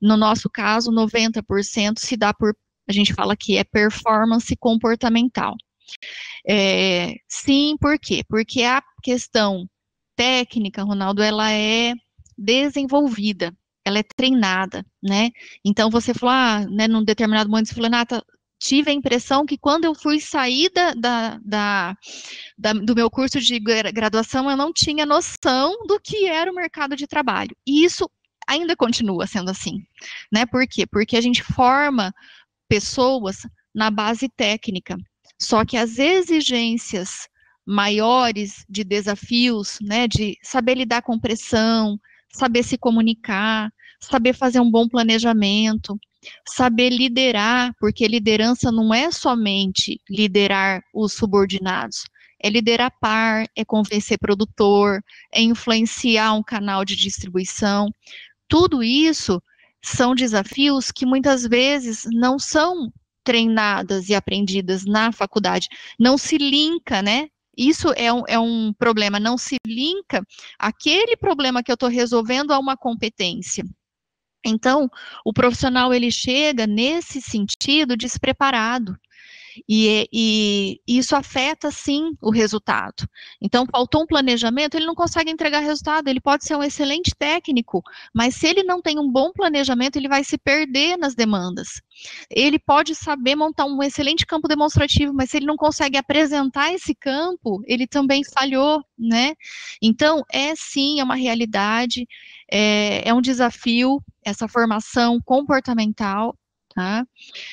No nosso caso, 90% se dá por, a gente fala que é performance comportamental. É, sim, por quê? Porque a questão técnica, Ronaldo, ela é desenvolvida, ela é treinada, né? Então você falou, ah, né, num determinado momento você falou, Nata, tive a impressão que quando eu fui sair da, da, da, da, do meu curso de graduação, eu não tinha noção do que era o mercado de trabalho. E isso ainda continua sendo assim, né? Por quê? Porque a gente forma pessoas na base técnica. Só que as exigências maiores de desafios, né, de saber lidar com pressão, saber se comunicar, saber fazer um bom planejamento, saber liderar, porque liderança não é somente liderar os subordinados, é liderar par, é convencer produtor, é influenciar um canal de distribuição. Tudo isso são desafios que muitas vezes não são treinadas e aprendidas na faculdade não se linka, né? Isso é um, é um problema, não se linka aquele problema que eu estou resolvendo a uma competência. Então, o profissional ele chega nesse sentido despreparado. E, e, isso afeta, sim, o resultado. Então, faltou um planejamento, ele não consegue entregar resultado. Ele pode ser um excelente técnico, mas se ele não tem um bom planejamento, ele vai se perder nas demandas. Ele pode saber montar um excelente campo demonstrativo, mas se ele não consegue apresentar esse campo, ele também falhou, né? Então, é sim, é uma realidade, é, é um desafio essa formação comportamental, Tá?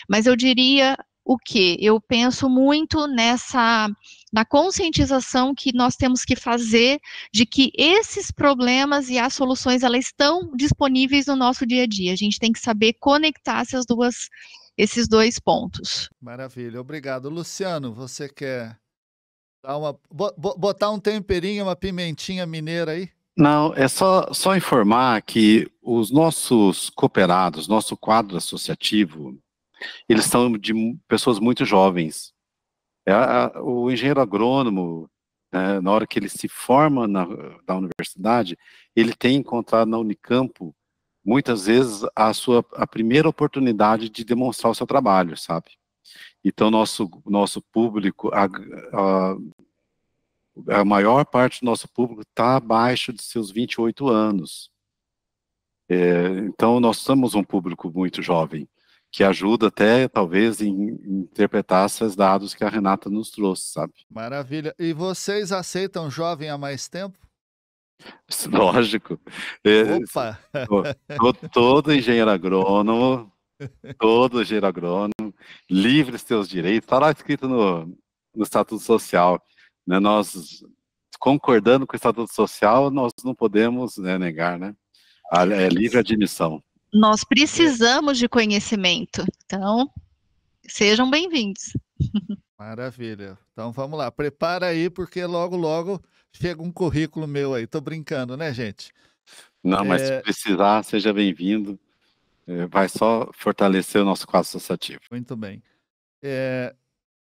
Mas eu diria o que? Eu penso muito nessa na conscientização que nós temos que fazer de que esses problemas e as soluções elas estão disponíveis no nosso dia a dia. A gente tem que saber conectar essas duas esses dois pontos. Maravilha, obrigado, Luciano. Você quer dar uma botar um temperinho, uma pimentinha mineira aí? Não, é só, só informar que os nossos cooperados, nosso quadro associativo, eles são de pessoas muito jovens. É a, a, o engenheiro agrônomo, né, na hora que ele se forma na, na universidade, ele tem encontrado na Unicamp, muitas vezes, a sua a primeira oportunidade de demonstrar o seu trabalho, sabe? Então, nosso, nosso público, a, a, a maior parte do nosso público está abaixo de seus 28 anos. É, então, nós somos um público muito jovem que ajuda até, talvez, em interpretar esses dados que a Renata nos trouxe, sabe? Maravilha. E vocês aceitam jovem há mais tempo? [laughs] Lógico. É, Opa! Todo engenheiro agrônomo, [laughs] todo engenheiro agrônomo, livre dos seus direitos, está lá escrito no, no Estatuto Social. Né? Nós, concordando com o Estatuto Social, nós não podemos né, negar, né? É livre admissão nós é. precisamos de conhecimento. Então, sejam bem-vindos. Maravilha. Então vamos lá, prepara aí, porque logo, logo chega um currículo meu aí. Tô brincando, né, gente? Não, mas é... se precisar, seja bem-vindo. É, vai só fortalecer o nosso quadro associativo. Muito bem. É...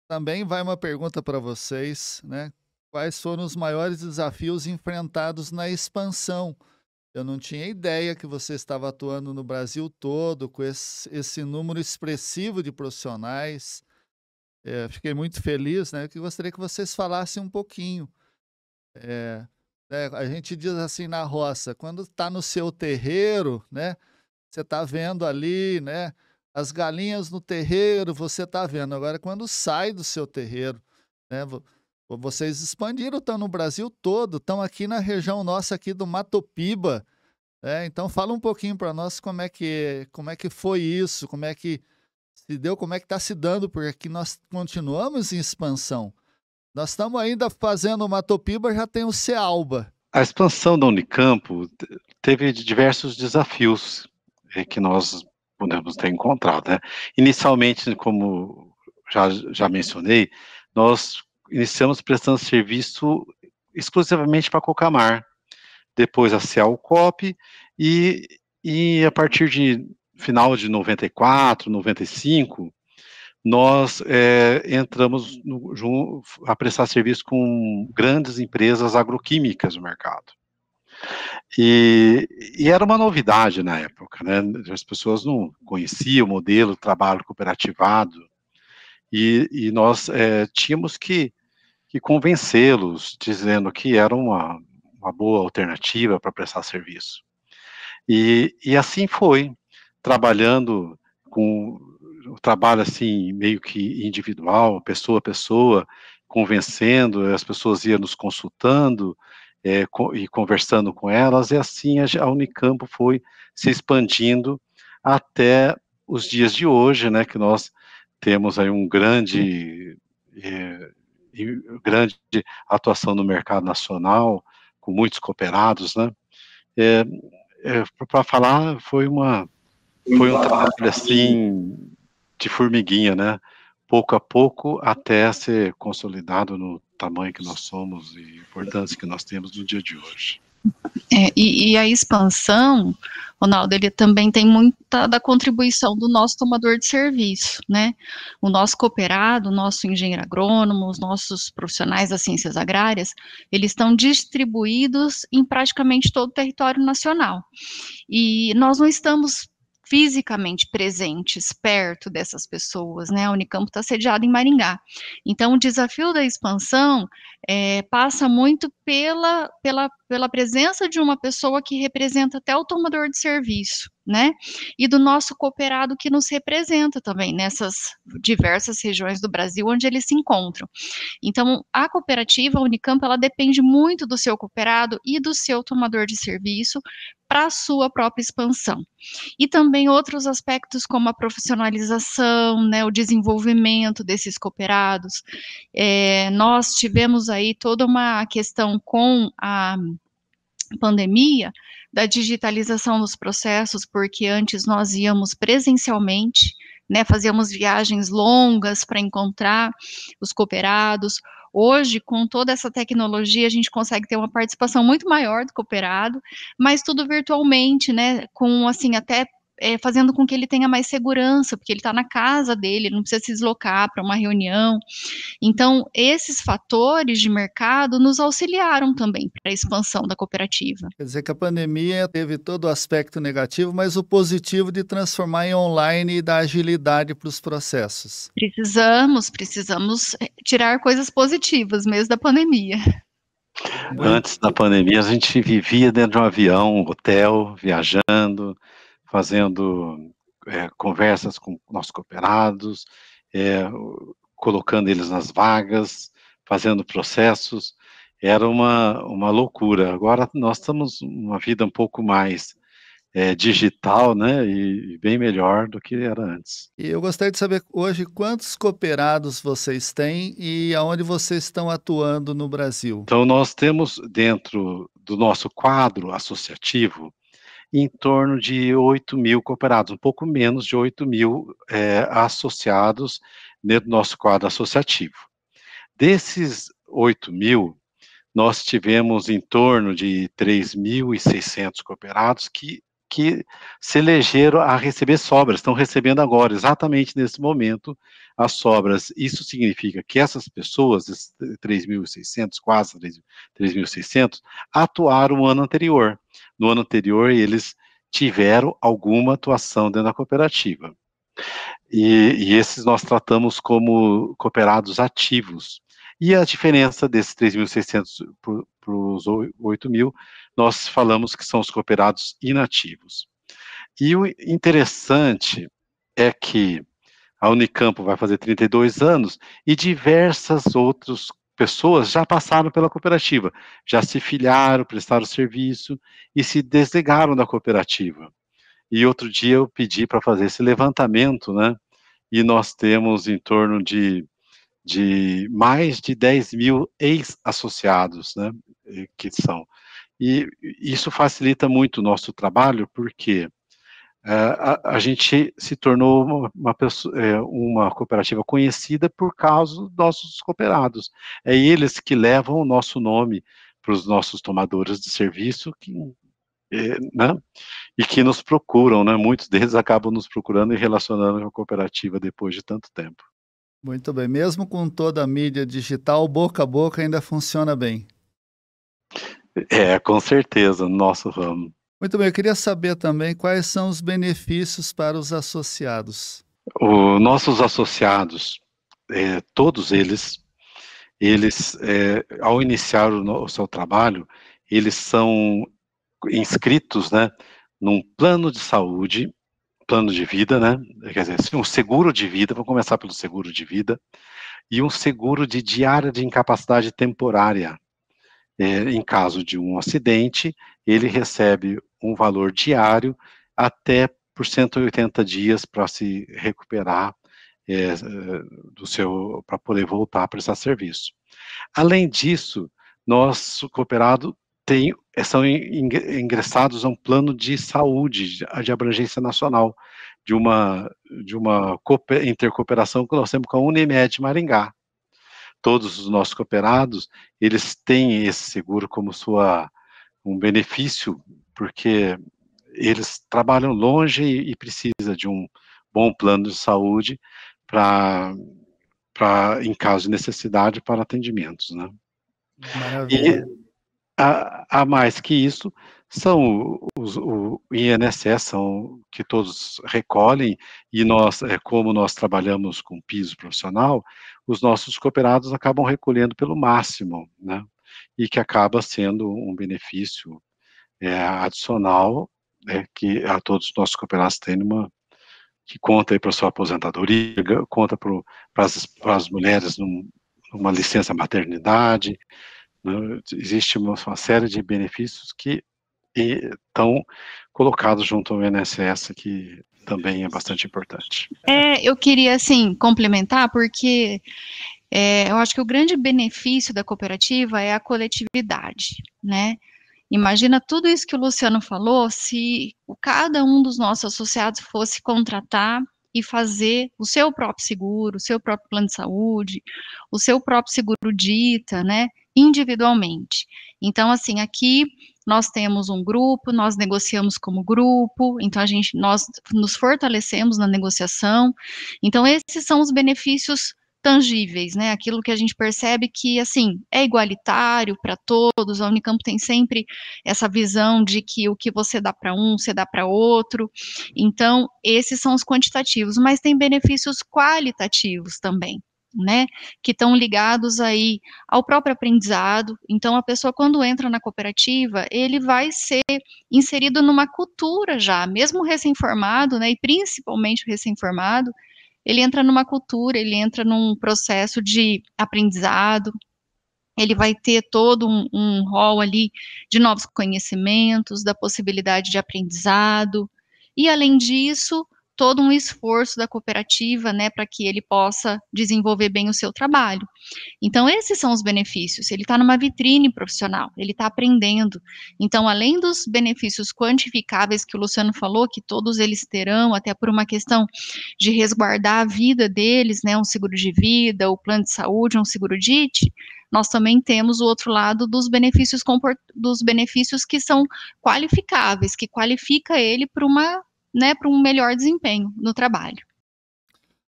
Também vai uma pergunta para vocês, né? Quais foram os maiores desafios enfrentados na expansão eu não tinha ideia que você estava atuando no Brasil todo com esse, esse número expressivo de profissionais. É, fiquei muito feliz, né? Que gostaria que vocês falassem um pouquinho. É, é, a gente diz assim na roça, quando está no seu terreiro, né? Você está vendo ali, né? As galinhas no terreiro, você está vendo. Agora, quando sai do seu terreiro, né? Vocês expandiram, estão no Brasil todo, estão aqui na região nossa aqui do Matopiba. É, então fala um pouquinho para nós como é que como é que foi isso, como é que se deu, como é que está se dando, porque aqui nós continuamos em expansão. Nós estamos ainda fazendo o Matopiba, já tem o Cealba. A expansão da Unicampo teve diversos desafios eh, que nós podemos ter encontrado. Né? Inicialmente, como já, já mencionei, nós iniciamos prestando serviço exclusivamente para a Cocamar, depois a Cielcop e, e a partir de final de 94, 95, nós é, entramos no, a prestar serviço com grandes empresas agroquímicas do mercado. E, e, era uma novidade na época, né? As pessoas não conheciam o modelo, o trabalho cooperativado, e, e nós é, tínhamos que e convencê-los, dizendo que era uma, uma boa alternativa para prestar serviço. E, e assim foi, trabalhando com o trabalho assim meio que individual, pessoa a pessoa, convencendo, as pessoas iam nos consultando é, co e conversando com elas, e assim a, unicampo foi se expandindo até os dias de hoje, né, que nós temos aí um grande é, grande atuação no mercado nacional, com muitos cooperados, né? É, é, para falar, foi uma foi um trabalho assim de formiguinha, né? Pouco a pouco até ser consolidado no tamanho que nós somos e importância que nós temos no dia de hoje. É, e, e, a expansão, Ronaldo, ele também tem muita da contribuição do nosso tomador de serviço, né? O nosso cooperado, o nosso engenheiro agrônomo, os nossos profissionais das ciências agrárias, eles estão distribuídos em praticamente todo o território nacional. E nós não estamos fisicamente presentes perto dessas pessoas, né? A Unicamp está sediada em Maringá. Então, o desafio da expansão é, passa muito pela, pela, pela presença de uma pessoa que representa até o tomador de serviço né? E do nosso cooperado que nos representa também nessas diversas regiões do Brasil onde eles se encontram. Então, a cooperativa a Unicamp ela depende muito do seu cooperado e do seu tomador de serviço para a sua própria expansão. E também outros aspectos como a profissionalização, né, o desenvolvimento desses cooperados. É, nós tivemos aí toda uma questão com a pandemia, da digitalização dos processos, porque antes nós íamos presencialmente, né, fazíamos viagens longas para encontrar os cooperados. Hoje, com toda essa tecnologia, a gente consegue ter uma participação muito maior do cooperado, mas tudo virtualmente, né, com assim até é, fazendo com que ele tenha mais segurança, porque ele está na casa dele, não precisa se deslocar para uma reunião. Então, esses fatores de mercado nos auxiliaram também para a expansão da cooperativa. Quer dizer que a pandemia teve todo o aspecto negativo, mas o positivo de transformar em online e dar agilidade para os processos. Precisamos, precisamos eh, tirar coisas positivas mesmo da pandemia. Antes da pandemia, a gente vivia dentro de um avião, hotel, viajando, fazendo é, conversas com nossos cooperados, é, colocando eles nas vagas, fazendo processos. Era uma, uma loucura. Agora nós estamos uma vida um pouco mais é, digital, né, e, bem melhor do que era antes. E eu gostaria de saber hoje quantos cooperados vocês têm e aonde vocês estão atuando no Brasil. Então nós temos dentro do nosso quadro associativo em torno de 8 mil cooperados, um pouco menos de 8 mil é, associados dentro do nosso quadro associativo. Desses 8 mil, nós tivemos em torno de 3.600 cooperados que, que se elegeram a receber sobras, estão recebendo agora, exatamente nesse momento, as sobras. Isso significa que essas pessoas, 3.600, quase 3.600, atuaram o ano anterior no ano anterior eles tiveram alguma atuação dentro da cooperativa. E, e esses nós tratamos como cooperados ativos. E a diferença desses 3.600 para os 8.000, nós falamos que são os cooperados inativos. E o interessante é que a Unicampo vai fazer 32 anos e diversas outros pessoas já passaram pela cooperativa, já se filiaram, prestaram serviço e se desligaram da cooperativa. E outro dia eu pedi para fazer esse levantamento, né? E nós temos em torno de, de mais de 10 mil ex-associados, né? Que são. E isso facilita muito o nosso trabalho, porque é, a, gente se tornou uma, pessoa, é, uma, cooperativa conhecida por causa dos nossos cooperados. É eles que levam o nosso nome para os nossos tomadores de serviço, que, é, né? e que nos procuram, né? muitos deles acabam nos procurando e relacionando com a cooperativa depois de tanto tempo. Muito bem, mesmo com toda a mídia digital, boca a boca ainda funciona bem. É, com certeza, no nosso ramo. Muito bem, eu queria saber também quais são os benefícios para os associados. Os nossos associados, é, todos eles, eles é, ao iniciar o, no, o, seu trabalho, eles são inscritos, né, num plano de saúde, plano de vida, né, quer dizer, assim, um seguro de vida, Vou começar pelo seguro de vida, e um seguro de diária de incapacidade temporária. É, em caso de um acidente, ele recebe um valor diário até por 180 dias para se recuperar é, do seu para poder voltar a prestar serviço. Além disso, nosso cooperado tem, são ingressados a um plano de saúde de abrangência nacional, de uma, de uma intercooperação que nós temos com a Unimed Maringá. Todos os nossos cooperados, eles têm esse seguro como sua, um benefício porque eles trabalham longe e, e precisa de um bom plano de saúde para para em caso de necessidade para atendimentos, né? Maravilha. E a, a mais que isso são os, o INSS são que todos recolhem e nós é, como nós trabalhamos com piso profissional, os nossos cooperados acabam recolhendo pelo máximo, né? E que acaba sendo um benefício é, adicional né, que a todos os nossos cooperados têm uma que conta para sua aposentadoria, conta para as mulheres num, numa licença maternidade, né, existe uma, uma, série de benefícios que estão colocados junto ao INSS que também é bastante importante. É, eu queria assim complementar porque é, eu acho que o grande benefício da cooperativa é a coletividade, né? Imagina tudo isso que o Luciano falou se cada um dos nossos associados fosse contratar e fazer o seu próprio seguro, o seu próprio plano de saúde, o seu próprio seguro dita, né, individualmente. Então, assim, aqui nós temos um grupo, nós negociamos como grupo, então a gente, nós nos fortalecemos na negociação. Então, esses são os benefícios tangíveis, né? Aquilo que a gente percebe que assim é igualitário para todos. A Unicamp tem sempre essa visão de que o que você dá para um, você dá para outro. Então, esses são os quantitativos, mas tem benefícios qualitativos também. Né, que estão ligados aí ao próprio aprendizado. Então, a pessoa, quando entra na cooperativa, ele vai ser inserido numa cultura já, mesmo recém-formado, né, e principalmente recém-formado, ele entra numa cultura, ele entra num processo de aprendizado, ele vai ter todo um, um rol ali de novos conhecimentos, da possibilidade de aprendizado, e além disso, todo um esforço da cooperativa, né, para que ele possa desenvolver bem o seu trabalho. Então, esses são os benefícios. Ele está numa vitrine profissional, ele está aprendendo. Então, além dos benefícios quantificáveis que o Luciano falou, que todos eles terão, até por uma questão de resguardar a vida deles, né, um seguro de vida, o plano de saúde, um seguro DIT, nós também temos o outro lado dos benefícios, dos benefícios que são qualificáveis, que qualifica ele para uma né, para um melhor desempenho no trabalho.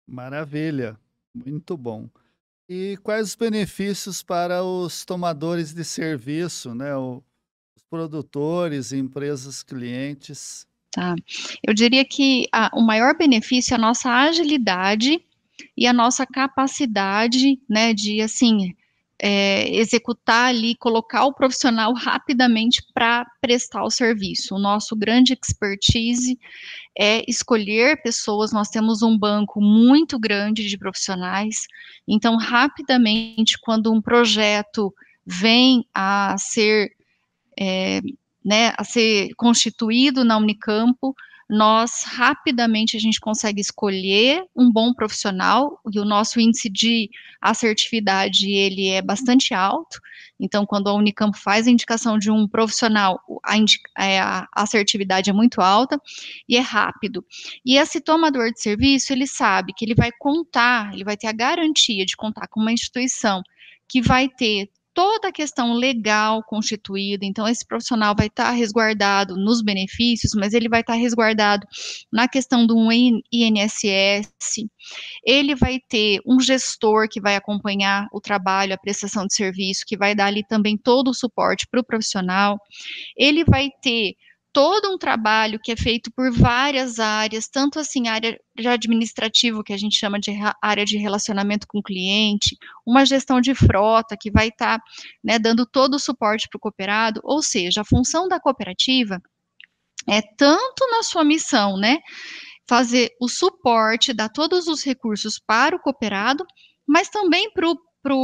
Maravilha, muito bom. E quais os benefícios para os tomadores de serviço, né, os produtores, empresas, clientes? Tá. Eu diria que a, o maior benefício é a nossa agilidade e a nossa capacidade, né, de assim é, executar ali, colocar o profissional [laughs] rapidamente para prestar o serviço. O nosso grande expertise é escolher pessoas, nós temos um banco muito grande de profissionais, então, rapidamente, quando um projeto vem a ser, é, né, a ser constituído na Unicampo, nós rapidamente a gente consegue escolher um bom profissional e o nosso índice de assertividade ele é bastante alto. Então, quando a Unicamp faz a indicação de um profissional, a, é, a assertividade é muito alta e é rápido. E esse tomador de serviço ele sabe que ele vai contar, ele vai ter a garantia de contar com uma instituição que vai ter toda a questão legal constituída, então esse profissional vai estar tá resguardado nos benefícios, mas ele vai estar tá resguardado na questão do INSS, ele vai ter um gestor que vai acompanhar o trabalho, a prestação de serviço, que vai dar ali também todo o suporte para o profissional, ele vai ter todo um trabalho que é feito por várias áreas, tanto assim área já administrativo que a gente chama de área de relacionamento com o cliente, uma gestão de frota que vai estar tá, né, dando todo o suporte para o cooperado, ou seja, a função da cooperativa é tanto na sua missão, né, fazer o suporte, dar todos os recursos para o cooperado, mas também para o para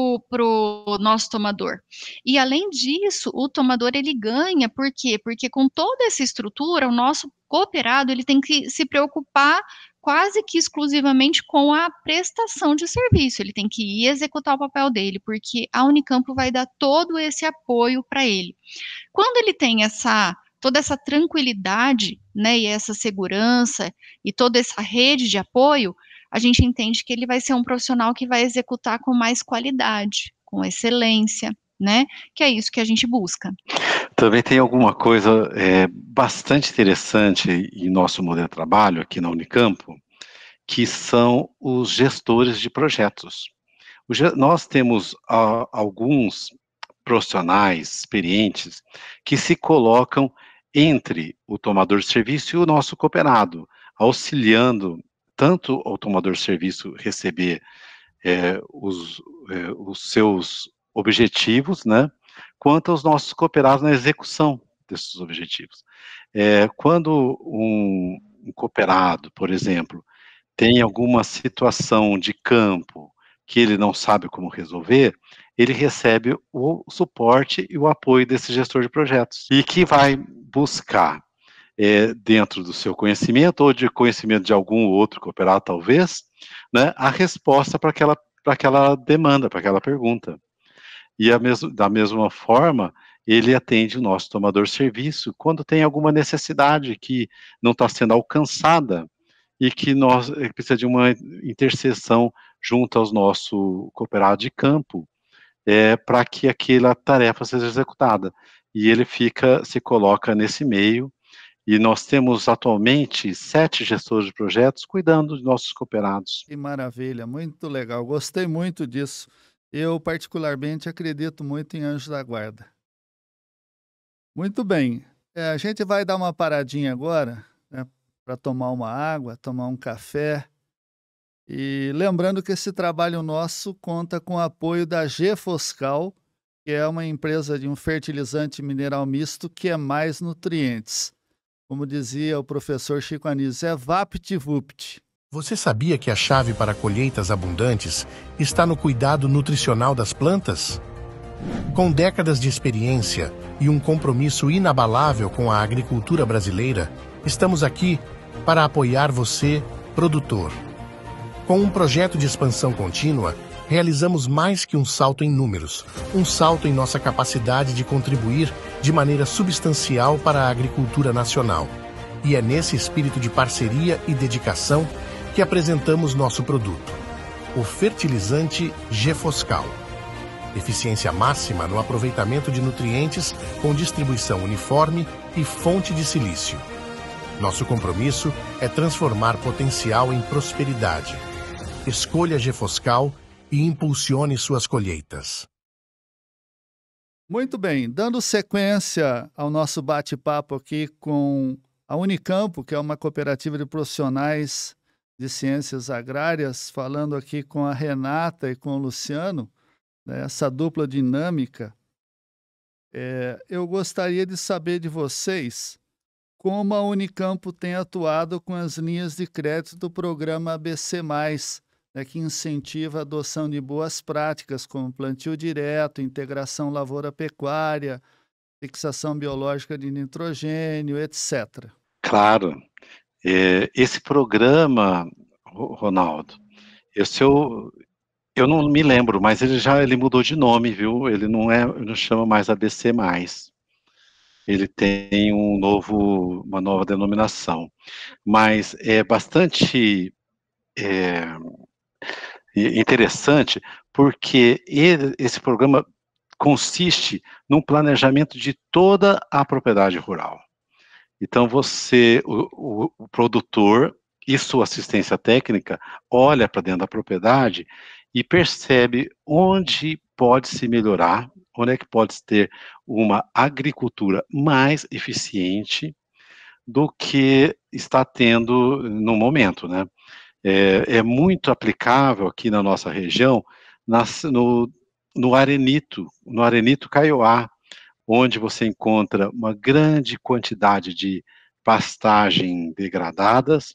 o nosso tomador. E além disso, o tomador ele ganha, por quê? Porque com toda essa estrutura, o nosso cooperado ele tem que se preocupar quase que exclusivamente com a prestação de serviço. Ele tem que ir executar o papel dele, porque a Unicampo vai dar todo esse apoio para ele. Quando ele tem essa toda essa tranquilidade, né, e essa segurança e toda essa rede de apoio, a gente entende que ele vai ser um profissional que vai executar com mais qualidade, com excelência, né? Que é isso que a gente busca. Também tem alguma coisa é, bastante interessante em nosso modelo de trabalho aqui na Unicampo, que são os gestores de projetos. nós temos a, alguns profissionais experientes que se colocam entre o tomador de serviço e o nosso cooperado, auxiliando tanto o tomador de serviço receber é, os, é, os seus objetivos, né, quanto aos nossos cooperados na execução desses objetivos. É, quando um, um cooperado, por exemplo, tem alguma situação de campo que ele não sabe como resolver, ele recebe o suporte e o apoio desse gestor de projetos e que vai buscar é, dentro do seu conhecimento ou de conhecimento de algum outro cooperado, talvez, né, a resposta para aquela, aquela demanda, para aquela pergunta. E da mesma forma, ele atende o nosso tomador serviço quando tem alguma necessidade que não está sendo alcançada e que nós eh, precisa de uma intercessão junto ao nosso cooperado de campo é, para que aquela tarefa seja executada. E ele fica, se coloca nesse meio e nós temos atualmente sete gestores de projetos cuidando dos nossos cooperados. Que maravilha, muito legal. Gostei muito disso. Eu, particularmente, acredito muito em anjos da guarda. Muito bem. É, a gente vai dar uma paradinha agora né, para tomar uma água, tomar um café. E lembrando que esse trabalho nosso conta com o apoio da GFOSCAL, que é uma empresa de um fertilizante mineral misto que é mais nutrientes. Como dizia o professor Chico Anísio, é vapt-vupt. Você sabia que a chave para colheitas abundantes está no cuidado nutricional das plantas? Com décadas de experiência e um compromisso inabalável com a agricultura brasileira, estamos aqui para apoiar você, produtor. Com um projeto de expansão contínua, realizamos mais que um salto em números, um salto em nossa capacidade de contribuir de maneira substancial para a agricultura nacional. E é nesse espírito de parceria e dedicação que apresentamos nosso produto, o fertilizante Gefoscal. Eficiência máxima no aproveitamento de nutrientes com distribuição uniforme e fonte de silício. Nosso compromisso é transformar potencial em prosperidade. Escolha Gefoscal e impulsione suas colheitas. Muito bem, dando sequência ao nosso bate-papo aqui com a Unicampo, que é uma cooperativa de profissionais de ciências agrárias, falando aqui com a Renata e com o Luciano, né, essa dupla dinâmica. É, eu gostaria de saber de vocês como a Unicampo tem atuado com as linhas de crédito do programa ABC, é que incentiva a adoção de boas práticas, como plantio direto, integração lavoura-pecuária, fixação biológica de nitrogênio, etc. Claro. É, esse programa, Ronaldo, esse eu, eu não me lembro, mas ele já ele mudou de nome, viu? Ele não é, não chama mais ABC mais. Ele tem um novo, uma nova denominação, mas é bastante é, interessante, porque ele, esse programa consiste num planejamento de toda a propriedade rural. Então, você, o, o, o produtor e sua assistência técnica olha para dentro da propriedade e percebe onde pode se melhorar, onde é que pode ter uma agricultura mais eficiente do que está tendo no momento, né? é, é muito aplicável aqui na nossa região, nas, no, no arenito, no arenito caioá, onde você encontra uma grande quantidade de pastagem degradadas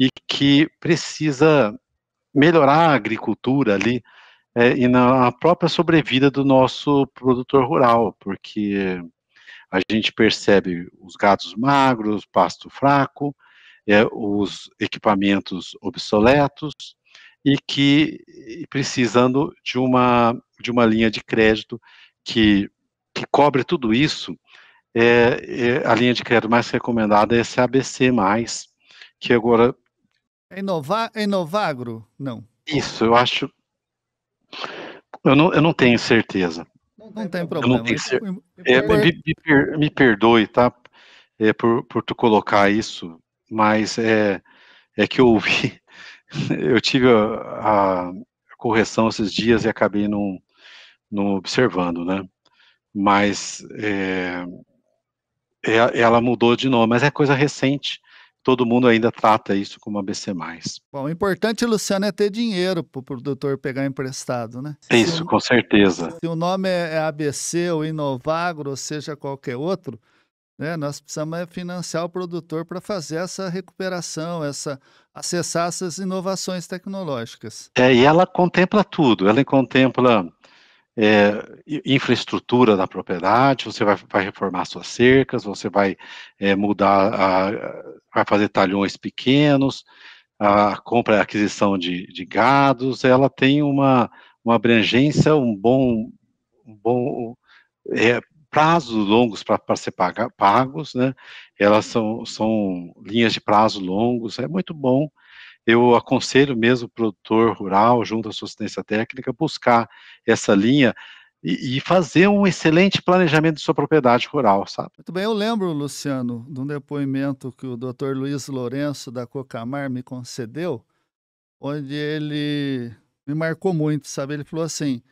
e que precisa melhorar a agricultura ali é, e na própria sobrevida do nosso produtor rural, porque a gente percebe os gados magros, pasto fraco, é, os equipamentos obsoletos e que precisando de uma, de uma linha de crédito que, que cobre tudo isso, é, é, a linha de crédito mais recomendada é esse ABC+, que agora... É Inova, é Inovagro? Não. Isso, eu acho... Eu não, eu não tenho certeza. Não, tem problema. Não tenho cer... é, me, me, perdoe, tá? É, por, por tu colocar isso mas é, é que eu ouvi, [laughs] eu tive a, a, correção esses dias e acabei não, não observando, né? Mas é, é, ela mudou de nome, mas é coisa recente. Todo mundo ainda trata isso como ABC. Bom, o importante, Luciano, é ter dinheiro para o produtor pegar emprestado, né? Isso, com certeza. Se o nome é, é ABC ou Inovagro, ou seja qualquer outro, né? Nós precisamos é financiar o produtor para fazer essa recuperação, essa acessar essas inovações tecnológicas. É, e ela contempla tudo. Ela contempla é, infraestrutura da propriedade, você vai, vai, reformar suas cercas, você vai é, mudar, a, vai fazer talhões pequenos, a compra e aquisição de, de, gados, ela tem uma, uma abrangência, um bom, um bom é, prazos longos para ser paga, pagos, né? Elas uhum. são, são linhas de prazo longos, é muito bom. Eu aconselho mesmo o produtor rural, junto à sua assistência técnica, buscar essa linha e, e fazer um excelente planejamento de sua propriedade rural, sabe? Muito bem, eu lembro, Luciano, de um depoimento que o Dr. Luiz Lourenço da Cocamar me concedeu, onde ele me marcou muito, sabe? Ele falou assim: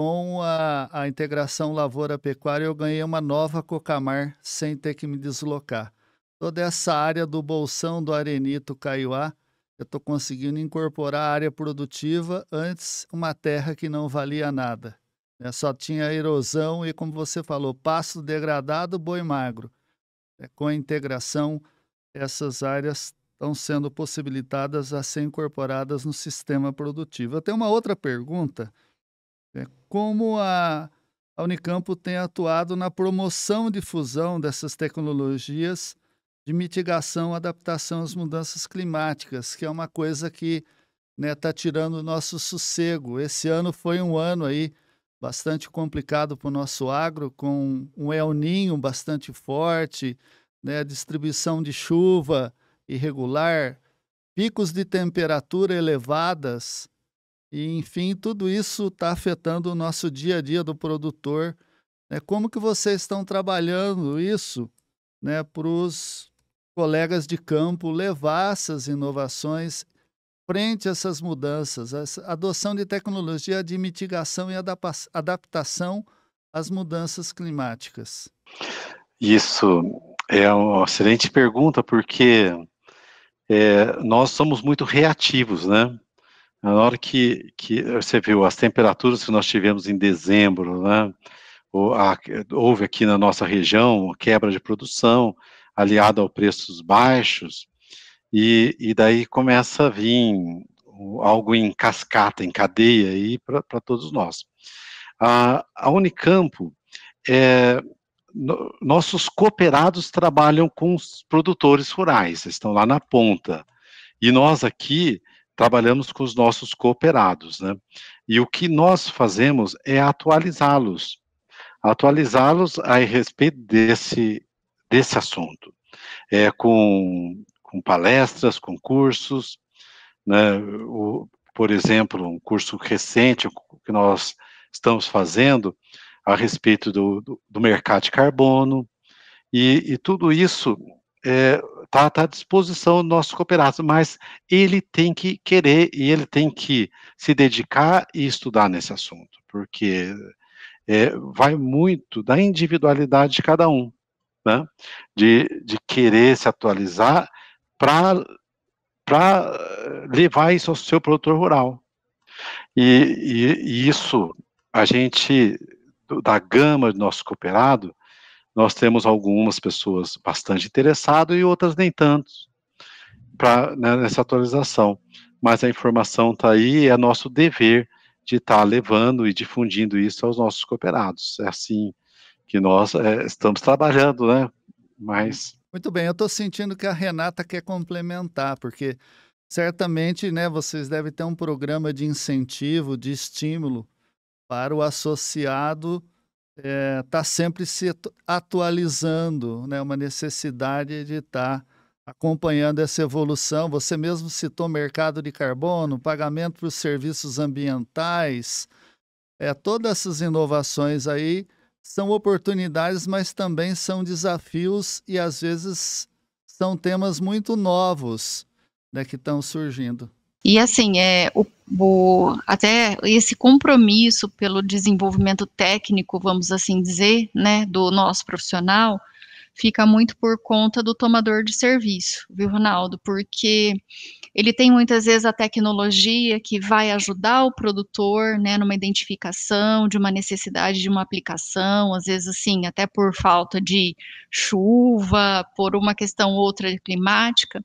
com a, a integração lavoura-pecuária, eu ganhei uma nova Cocamar sem ter que me deslocar. Toda essa área do Bolsão, do Arenito, Caiuá, eu estou conseguindo incorporar a área produtiva, antes uma terra que não valia nada. É Só tinha erosão e, como você falou, pasto degradado, boi magro. É, com a integração, essas áreas estão sendo possibilitadas a ser incorporadas no sistema produtivo. Eu tenho uma outra pergunta é, como a, a tem atuado na promoção e difusão dessas tecnologias de mitigação, e adaptação às mudanças climáticas, que é uma coisa que está né, tá tirando o nosso sossego. Esse ano foi um ano aí bastante complicado para o nosso agro, com um El Ninho bastante forte, né, distribuição de chuva irregular, picos de temperatura elevadas e, enfim, tudo isso está afetando o nosso dia a dia do produtor. Né? Como que vocês estão trabalhando isso né, para os colegas de campo levar essas inovações frente a essas mudanças, a adoção de tecnologia de mitigação e adaptação às mudanças climáticas? Isso é uma excelente pergunta, porque é, nós somos muito reativos, né? Na hora que, que você viu as temperaturas que nós tivemos em dezembro, né? houve aqui na nossa região quebra de produção, aliada a preços baixos, e, e, daí começa a vir algo em cascata, em cadeia aí para todos nós. A, a Unicampo, é, no, nossos cooperados trabalham com os produtores rurais, estão lá na ponta. E nós aqui trabalhamos com os nossos cooperados, né? E o que nós fazemos é atualizá-los, atualizá-los a respeito desse, desse assunto, é, com, com palestras, com cursos, né? O, por exemplo, um curso recente que nós estamos fazendo a respeito do, do, do mercado de carbono, e, e tudo isso está é, tá, tá à disposição do nosso cooperado, mas ele tem que querer e ele tem que se dedicar e estudar nesse assunto, porque é, vai muito da individualidade de cada um, né? de, de querer se atualizar para levar isso ao seu produtor rural. E, e, e isso, a gente, da gama do nosso cooperado, nós temos algumas pessoas bastante interessadas e outras nem tanto pra, né, nessa atualização. Mas a informação está aí e é nosso dever de estar tá levando e difundindo isso aos nossos cooperados. É assim que nós é, estamos trabalhando, né? Mas. Muito bem, eu estou sentindo que a Renata quer complementar, porque certamente né, vocês devem ter um programa de incentivo, de estímulo para o associado está eh, é, sempre se atualizando, né? uma necessidade de estar tá acompanhando essa evolução. Você mesmo citou mercado de carbono, pagamento para os serviços ambientais, é, todas essas inovações aí são oportunidades, mas também são desafios e às vezes são temas muito novos né, que estão surgindo. E assim, é, o, o, até esse compromisso pelo desenvolvimento técnico, vamos assim dizer, né, do nosso profissional, fica muito por conta do tomador de serviço, viu, Ronaldo? Porque ele tem muitas vezes a tecnologia que vai ajudar o produtor, né, numa identificação de uma necessidade de uma aplicação, às vezes assim, até por falta de chuva, por uma questão outra climática.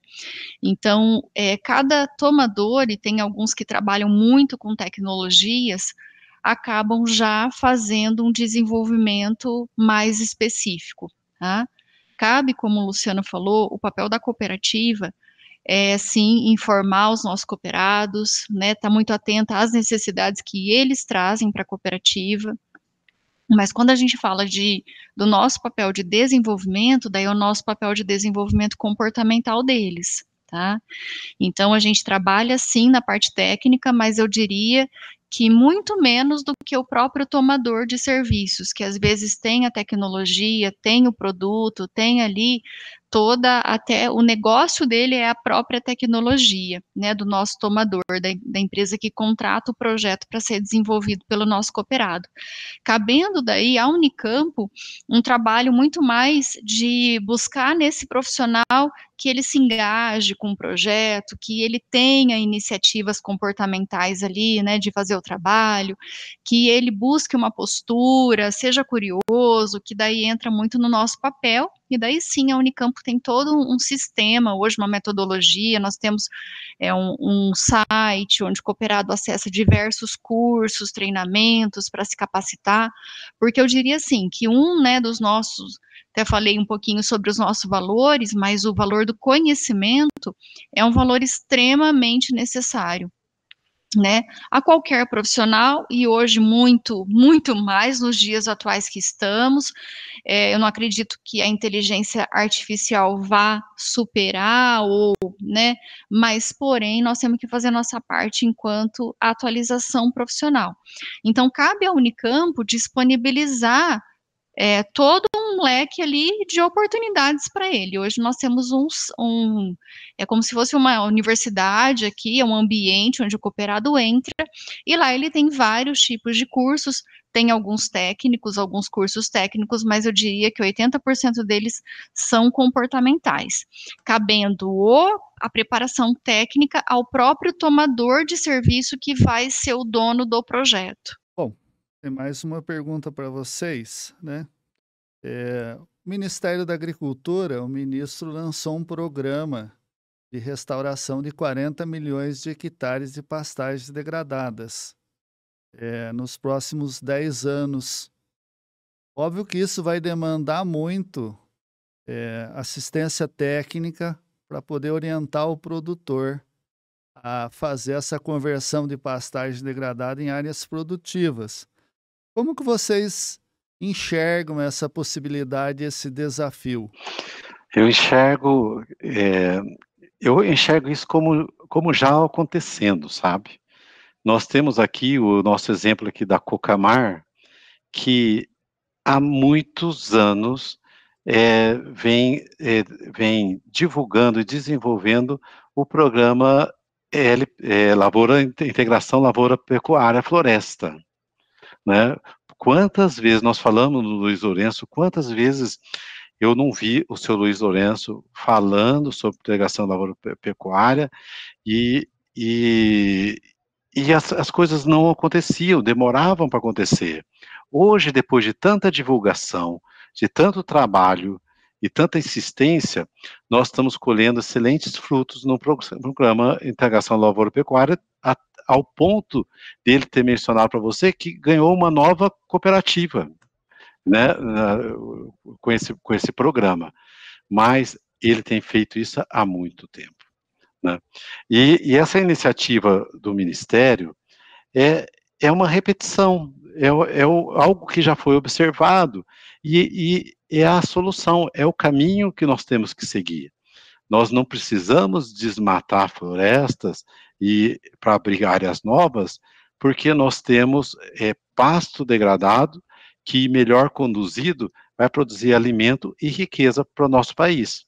Então, é, cada tomador, e tem alguns que trabalham muito com tecnologias, acabam já fazendo um desenvolvimento mais específico. Tá? Cabe, como o Luciano falou, o papel da cooperativa é, sim, informar os nossos cooperados, né, estar tá muito atenta às necessidades que eles trazem para a cooperativa. Mas quando a gente fala de, do nosso papel de desenvolvimento, daí é o nosso papel de desenvolvimento comportamental deles, tá? Então a gente trabalha sim na parte técnica, mas eu diria que muito menos do que o próprio tomador de serviços, que às vezes tem a tecnologia, tem o produto, tem ali toda até o negócio dele é a própria tecnologia, né, do nosso tomador, da, da empresa que contrata o projeto para ser desenvolvido pelo nosso cooperado. Cabendo daí à Unicampo um trabalho muito mais de buscar nesse profissional que ele se engaje com o projeto, que ele tenha iniciativas comportamentais ali, né, de fazer o trabalho, que ele busque uma postura, seja curioso, que daí entra muito no nosso papel e daí sim a Unicamp tem todo um sistema, hoje uma metodologia, nós temos é, um, um, site onde o cooperado acessa diversos cursos, treinamentos para se capacitar, porque eu diria assim, que um né, dos nossos, até falei um pouquinho sobre os nossos valores, mas o valor do conhecimento é um valor extremamente necessário né, a qualquer profissional e hoje muito, muito mais nos dias atuais que estamos. É, eu não acredito que a inteligência artificial vá superar ou, né, mas porém nós temos que fazer a nossa parte enquanto atualização profissional. Então cabe à Unicamp disponibilizar é, todo leque ali de oportunidades para ele. Hoje nós temos uns, um, é como se fosse uma universidade aqui, é um ambiente onde o cooperado entra, e lá ele tem vários tipos de cursos, tem alguns técnicos, alguns cursos técnicos, mas eu diria que 80% deles são comportamentais, cabendo o a preparação técnica ao próprio tomador de serviço que vai ser o dono do projeto. Bom, tem mais uma pergunta para vocês, né? É, o Ministério da Agricultura, o ministro lançou um programa de restauração de 40 milhões de hectares de pastagens degradadas é, nos próximos 10 anos. Óbvio que isso vai demandar muito é, assistência técnica para poder orientar o produtor a fazer essa conversão de pastagem degradada em áreas produtivas. Como que vocês enxergam essa possibilidade, esse desafio? Eu enxergo, é, eu enxergo isso como, como já acontecendo, sabe? Nós temos aqui o nosso exemplo aqui da Cocamar, que há muitos anos é, vem, é, vem divulgando e desenvolvendo o programa é, l é, lavoura, Integração Lavoura Pecuária Floresta. Né? Quantas vezes nós falamos do Luiz Lourenço, quantas vezes eu não vi o seu Luiz Lourenço falando sobre pregação da pecuária e, e, e as, as coisas não aconteciam, demoravam para acontecer. Hoje, depois de tanta divulgação, de tanto trabalho, e tanta insistência, nós estamos colhendo excelentes frutos no programa Integração Lavoura-Pecuária, ao ponto dele ter mencionado para você que ganhou uma nova cooperativa né, com, esse, com esse programa. Mas ele tem feito isso há muito tempo. Né? E, e essa iniciativa do Ministério é, é uma repetição é, é algo que já foi observado e, e é a solução, é o caminho que nós temos que seguir. Nós não precisamos desmatar florestas e para abrir áreas novas, porque nós temos é, pasto degradado que melhor conduzido vai produzir alimento e riqueza para o nosso país.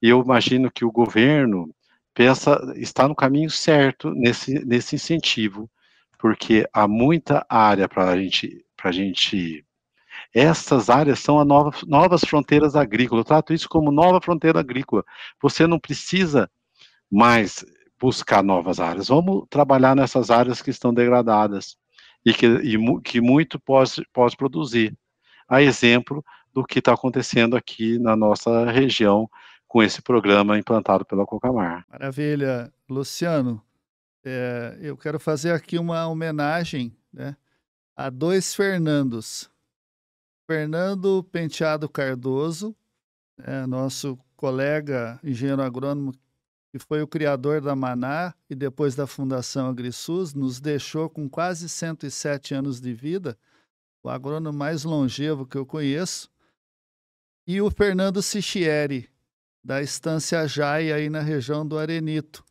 Eu imagino que o governo pensa está no caminho certo nesse, nesse incentivo porque há muita área para a gente, pra gente. Essas áreas são as novas novas fronteiras agrícolas. Eu trato isso como nova fronteira agrícola. Você não precisa mais buscar novas áreas. Vamos trabalhar nessas áreas que estão degradadas e que, e, que muito pode, pode produzir. A exemplo do que está acontecendo aqui na nossa região com esse programa implantado pela Cocamar. Maravilha. Luciano, é, eu quero fazer aqui uma homenagem né, a dois Fernandos. Fernando Penteado Cardoso, é, nosso colega engenheiro agrônomo que foi o criador da Maná e depois da Fundação AgriSUS, nos deixou com quase 107 anos de vida, o agrônomo mais longevo que eu conheço, e o Fernando Sichieri, da Estância Jai, aí na região do Arenito.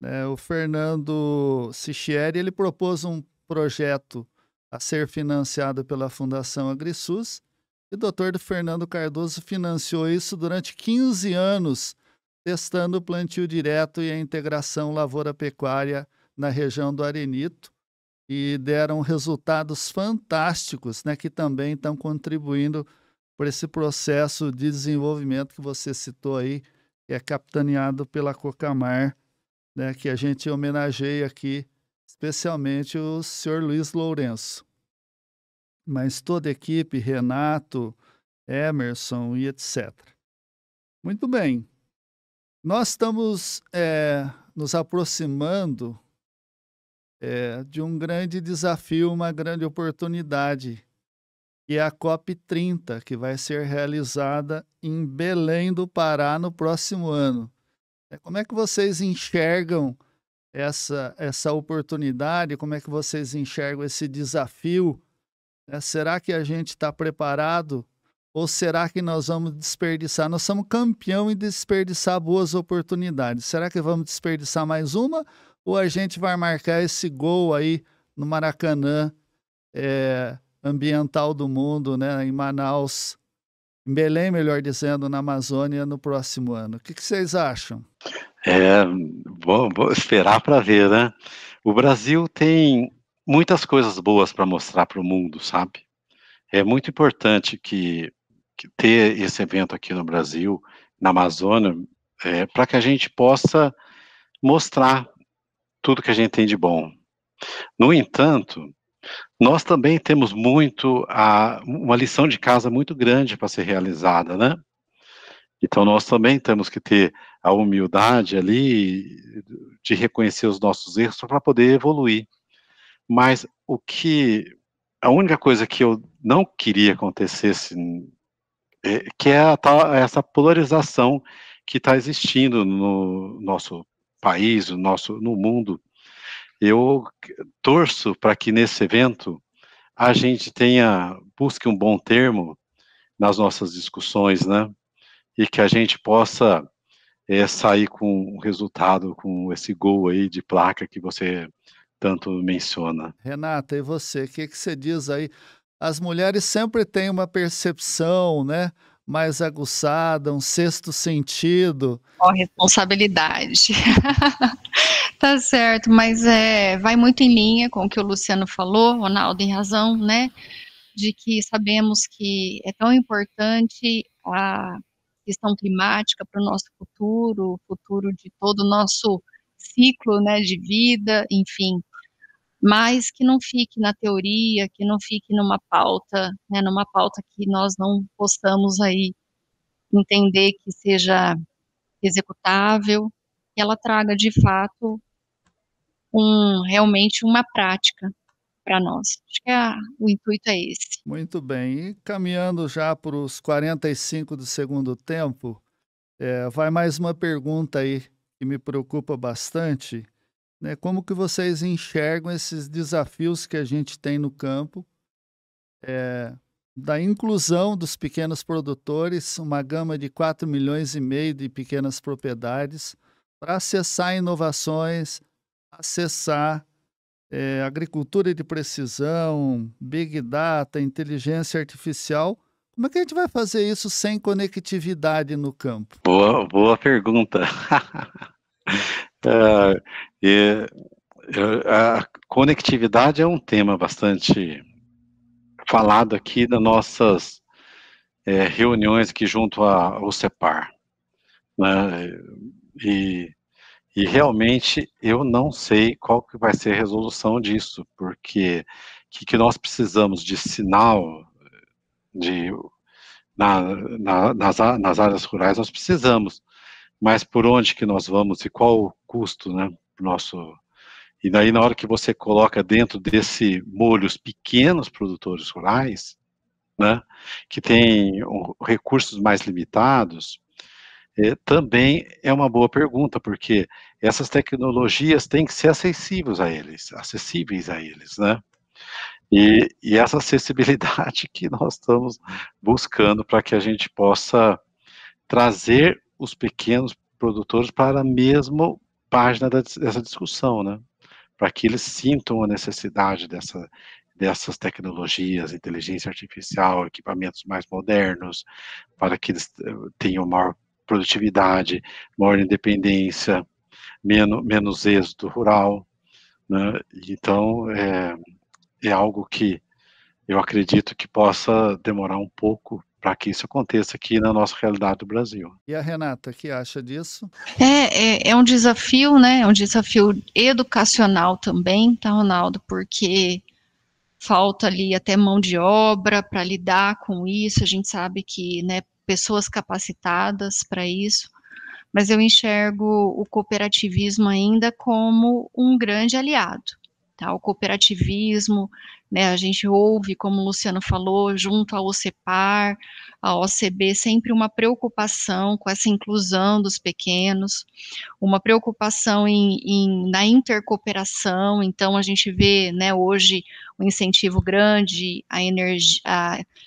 Né? o Fernando Sichieri ele propôs um projeto a ser financiado pela Fundação AgriSUS e o doutor Fernando Cardoso financiou isso durante 15 anos, testando o plantio direto e a integração lavoura-pecuária na região do Arenito e deram resultados fantásticos, né, que também estão contribuindo para esse processo de desenvolvimento que você citou aí, que é capitaneado pela Cocamar né, que a gente homenageia aqui, especialmente o senhor Luiz Lourenço. Mas toda a equipe, Renato, Emerson e etc. Muito bem. Nós estamos é, nos aproximando é, de um grande desafio, uma grande oportunidade, que é a COP30, que vai ser realizada em Belém do Pará no próximo ano. É, como é que vocês enxergam essa, essa oportunidade? Como é que vocês enxergam esse desafio? É, será que a gente está preparado? Ou será que nós vamos desperdiçar? Nós somos campeão em desperdiçar boas oportunidades. Será que vamos desperdiçar mais uma? Ou a gente vai marcar esse gol aí no Maracanã é, ambiental do mundo, né, em Manaus, em Belém, melhor dizendo, na Amazônia no próximo ano. O que, que vocês acham? É, vou, vou esperar para ver, né? O Brasil tem muitas coisas boas para mostrar para o mundo, sabe? É muito importante que, que, ter esse evento aqui no Brasil, na Amazônia, é, para que a gente possa mostrar tudo que a gente tem de bom. No entanto, nós também temos muito a, uma lição de casa muito grande para ser realizada, né? Então nós também temos que ter a humildade ali de reconhecer os nossos erros para poder evoluir. Mas o que a única coisa que eu não queria acontecesse é, que é a, essa polarização que está existindo no nosso país, no nosso no mundo eu torço para que nesse evento a gente tenha, busque um bom termo nas nossas discussões, né? E que a gente possa é, sair com o resultado, com esse gol aí de placa que você tanto menciona. Renata, e você? O que, que você diz aí? As mulheres sempre têm uma percepção, né? mais aguçada, um sexto sentido. Com responsabilidade. [laughs] tá certo, mas é, vai muito em linha com o que o Luciano falou, Ronaldo, em razão, né? De que sabemos que é tão importante a questão climática para o nosso futuro, o futuro de todo o nosso ciclo né, de vida, enfim mas que não fique na teoria, que não fique numa pauta, né, numa pauta que nós não possamos aí entender que seja executável, que ela traga de fato um realmente uma prática para nós. Acho que é a, o intuito é esse. Muito bem. E caminhando já para os 45 do segundo tempo, é, vai mais uma pergunta aí que me preocupa bastante né? Como que vocês enxergam esses desafios que a gente tem no campo é, da inclusão dos pequenos produtores, uma gama de 4 milhões e meio de pequenas propriedades, para acessar inovações, acessar é, agricultura de precisão, big data, inteligência artificial. Como é que a gente vai fazer isso sem conectividade no campo? Boa, boa pergunta. [laughs] É, é, a conectividade é um tema bastante falado aqui nas nossas é, reuniões aqui junto ao CEPAR. Né? E, e realmente eu não sei qual que vai ser a resolução disso, porque o que, que, nós precisamos de sinal de, na, na, nas, nas áreas rurais, nós precisamos mas por onde que nós vamos e qual o custo, né, nosso... E daí, na hora que você coloca dentro desse molho os pequenos produtores rurais, né, que têm recursos mais limitados, é, também é uma boa pergunta, porque essas tecnologias têm que ser acessíveis a eles, acessíveis a eles, né? E, e essa acessibilidade [laughs] que nós estamos buscando para que a gente possa trazer os pequenos produtores para a mesma página dessa discussão, né? Para que eles sintam a necessidade dessa, dessas tecnologias, inteligência artificial, equipamentos mais modernos, para que eles eh, tenham maior produtividade, maior independência, menos, menos rural. Né? Então, é, é algo que eu acredito que possa demorar um pouco para que isso aconteça aqui na nossa realidade do Brasil. E a Renata, que acha disso? É, é, é um desafio, né? É um desafio educacional também, tá, Ronaldo? Porque falta ali até mão de obra para lidar com isso. A gente sabe que, né, pessoas capacitadas para isso. Mas eu enxergo o cooperativismo ainda como um grande aliado Tá, o cooperativismo, né, a gente ouve, como o Luciano falou, junto ao OCEPAR, à OCB, sempre uma preocupação com essa inclusão dos pequenos, uma preocupação em, em, na intercooperação, então a gente vê né, hoje um incentivo grande à, energia,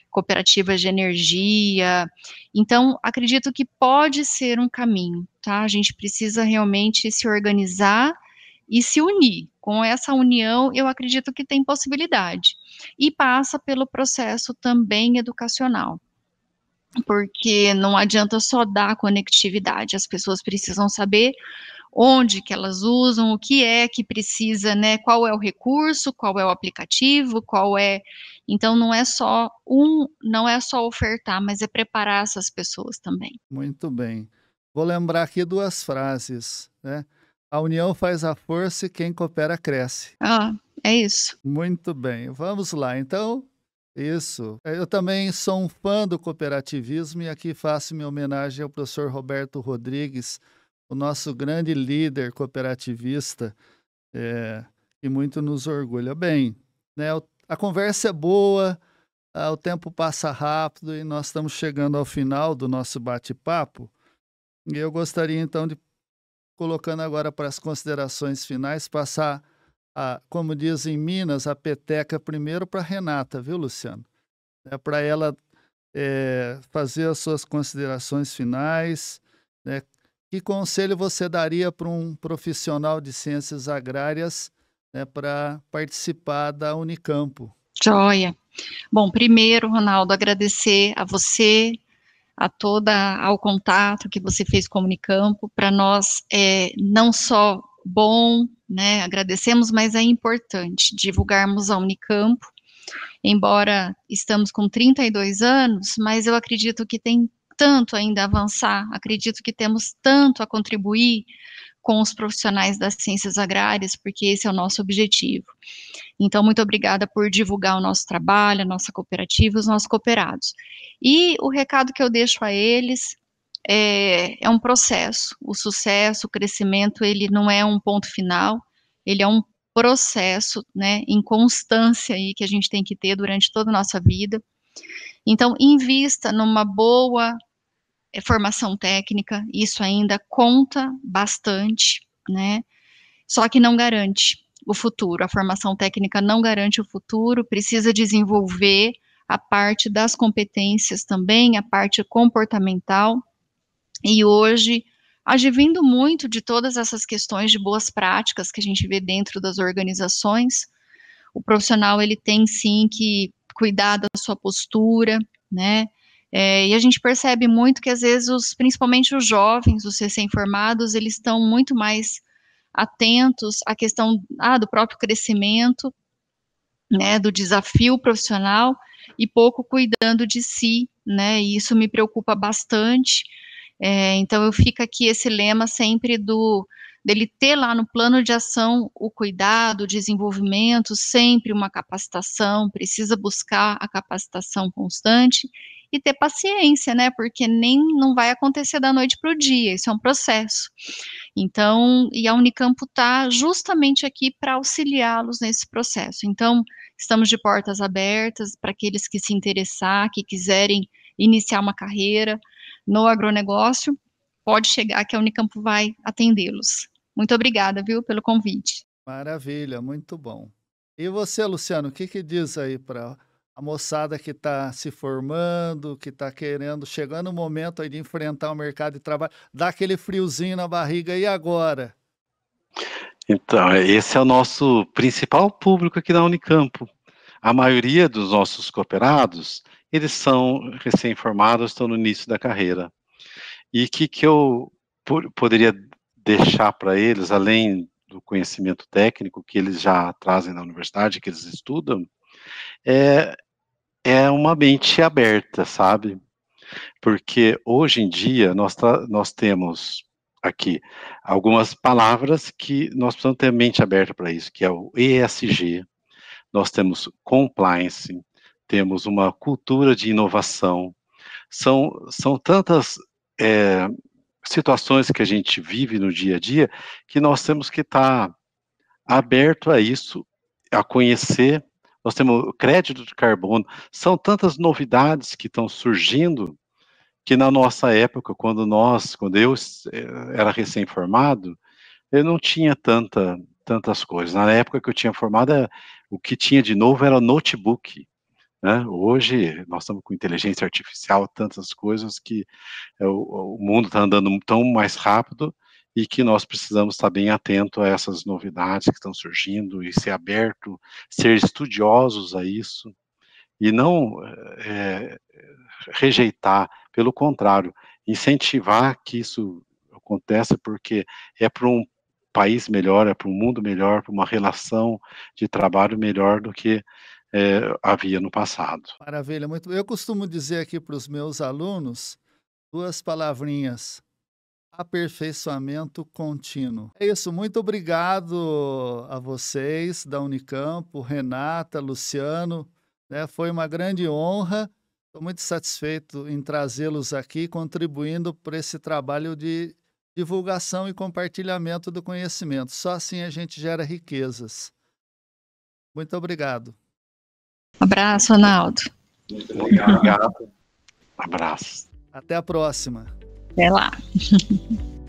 cooperativas de energia, então acredito que pode ser um caminho, tá? A gente precisa realmente se organizar e se unir, com essa união, eu acredito que tem possibilidade. E passa pelo processo também educacional porque não adianta só dar conectividade, as pessoas precisam saber onde que elas usam, o que é que precisa, né? Qual é o recurso, qual é o aplicativo, qual é. Então não é só um, não é só ofertar, mas é preparar essas pessoas também. Muito bem. Vou lembrar aqui duas frases, né? A união faz a força e quem coopera cresce. Ah, é isso. Muito bem, vamos lá. Então, isso. Eu também sou um fã do cooperativismo e aqui faço minha homenagem ao professor Roberto Rodrigues, o nosso grande líder cooperativista, é, que muito nos orgulha. Bem, né, a conversa é boa, ah, o tempo passa rápido e nós estamos chegando ao final do nosso bate-papo. E eu gostaria então de colocando agora para as considerações finais, passar, a, como diz em Minas, a peteca primeiro para Renata, viu, Luciano? É para ela é, fazer as suas considerações finais. Né? Que conselho você daria para um profissional de ciências agrárias né, para participar da Unicampo? Joia. Bom, primeiro, Ronaldo, agradecer a você, a toda ao contato que você fez com o Unicampo. Para nós é não só bom, né, agradecemos, mas é importante divulgarmos a Unicampo. Embora estamos com 32 anos, mas eu acredito que tem tanto ainda a avançar, acredito que temos tanto a contribuir com os profissionais das ciências agrárias, porque esse é o nosso objetivo. Então, muito obrigada por divulgar o nosso trabalho, a nossa cooperativa, os nossos cooperados. E o recado que eu deixo a eles é, é um processo. O sucesso, o crescimento, ele não é um ponto final, ele é um processo, né, em constância aí que a gente tem que ter durante toda a nossa vida. Então, invista numa boa é, formação técnica, isso ainda conta bastante, né? Só que não garante o futuro. A formação técnica não garante o futuro, precisa desenvolver a parte das competências também, a parte comportamental. E hoje, advindo muito de todas essas questões de boas práticas que a gente vê dentro das organizações, o profissional ele tem sim que cuidar da sua postura, né? É, e a gente percebe muito que às vezes, os, principalmente os jovens, os recém-formados, eles estão muito mais atentos à questão ah, do próprio crescimento, né, do desafio profissional e pouco cuidando de si, né, e isso me preocupa bastante. É, então eu fico aqui esse lema sempre do dele ter lá no plano de ação o cuidado, o desenvolvimento, sempre uma capacitação, precisa buscar a capacitação constante e ter paciência, né? Porque nem não vai acontecer da noite para o dia, isso é um processo. Então, e a Unicamp está justamente aqui para auxiliá-los nesse processo. Então, estamos de portas abertas para aqueles que se interessar, que quiserem iniciar uma carreira no agronegócio, pode chegar que a Unicamp vai atendê-los. Muito obrigada, viu, pelo convite. Maravilha, muito bom. E você, Luciano, o que, que diz aí para a moçada que está se formando, que está querendo, chegando o momento aí de enfrentar o mercado de trabalho, dá aquele friozinho na barriga e agora? Então, é, esse é o nosso principal público aqui na Unicampo. A maioria dos nossos cooperados, eles são recém-formados, estão no início da carreira. E o que, que eu poderia deixar para eles, além do conhecimento técnico que eles já trazem na universidade, que eles estudam, é é uma mente aberta, sabe? Porque hoje em dia nós, tá, nós temos aqui algumas palavras que nós precisamos ter mente aberta para isso, que é o ESG, nós temos compliance, temos uma cultura de inovação, são, são tantas é, situações que a gente vive no dia a dia que nós temos que estar tá aberto a isso, a conhecer nós temos o crédito de carbono, são tantas novidades que estão surgindo que na nossa época, quando nós, quando eu eh, era recém-formado, eu não tinha tanta, tantas coisas. Na época que eu tinha formado, eh, o que tinha de novo era notebook. Né? Hoje, nós estamos com inteligência artificial, tantas coisas que é, o, o, mundo está andando tão mais rápido e que nós precisamos estar bem atento a essas novidades que estão surgindo e ser aberto, ser estudiosos a isso e não é, rejeitar, pelo contrário, incentivar que isso aconteça porque é para um país melhor, é para um mundo melhor, para uma relação de trabalho melhor do que é, havia no passado. Maravilha, muito. Eu costumo dizer aqui para os meus alunos duas palavrinhas: aperfeiçoamento contínuo. É isso, muito obrigado a vocês da Unicamp, Renata, Luciano. Né? Foi uma grande honra. Estou muito satisfeito em trazê-los aqui, contribuindo para esse trabalho de divulgação e compartilhamento do conhecimento. Só assim a gente gera riquezas. Muito obrigado. abraço, Ronaldo. Muito obrigado. abraço. Até a próxima. Até lá. [laughs]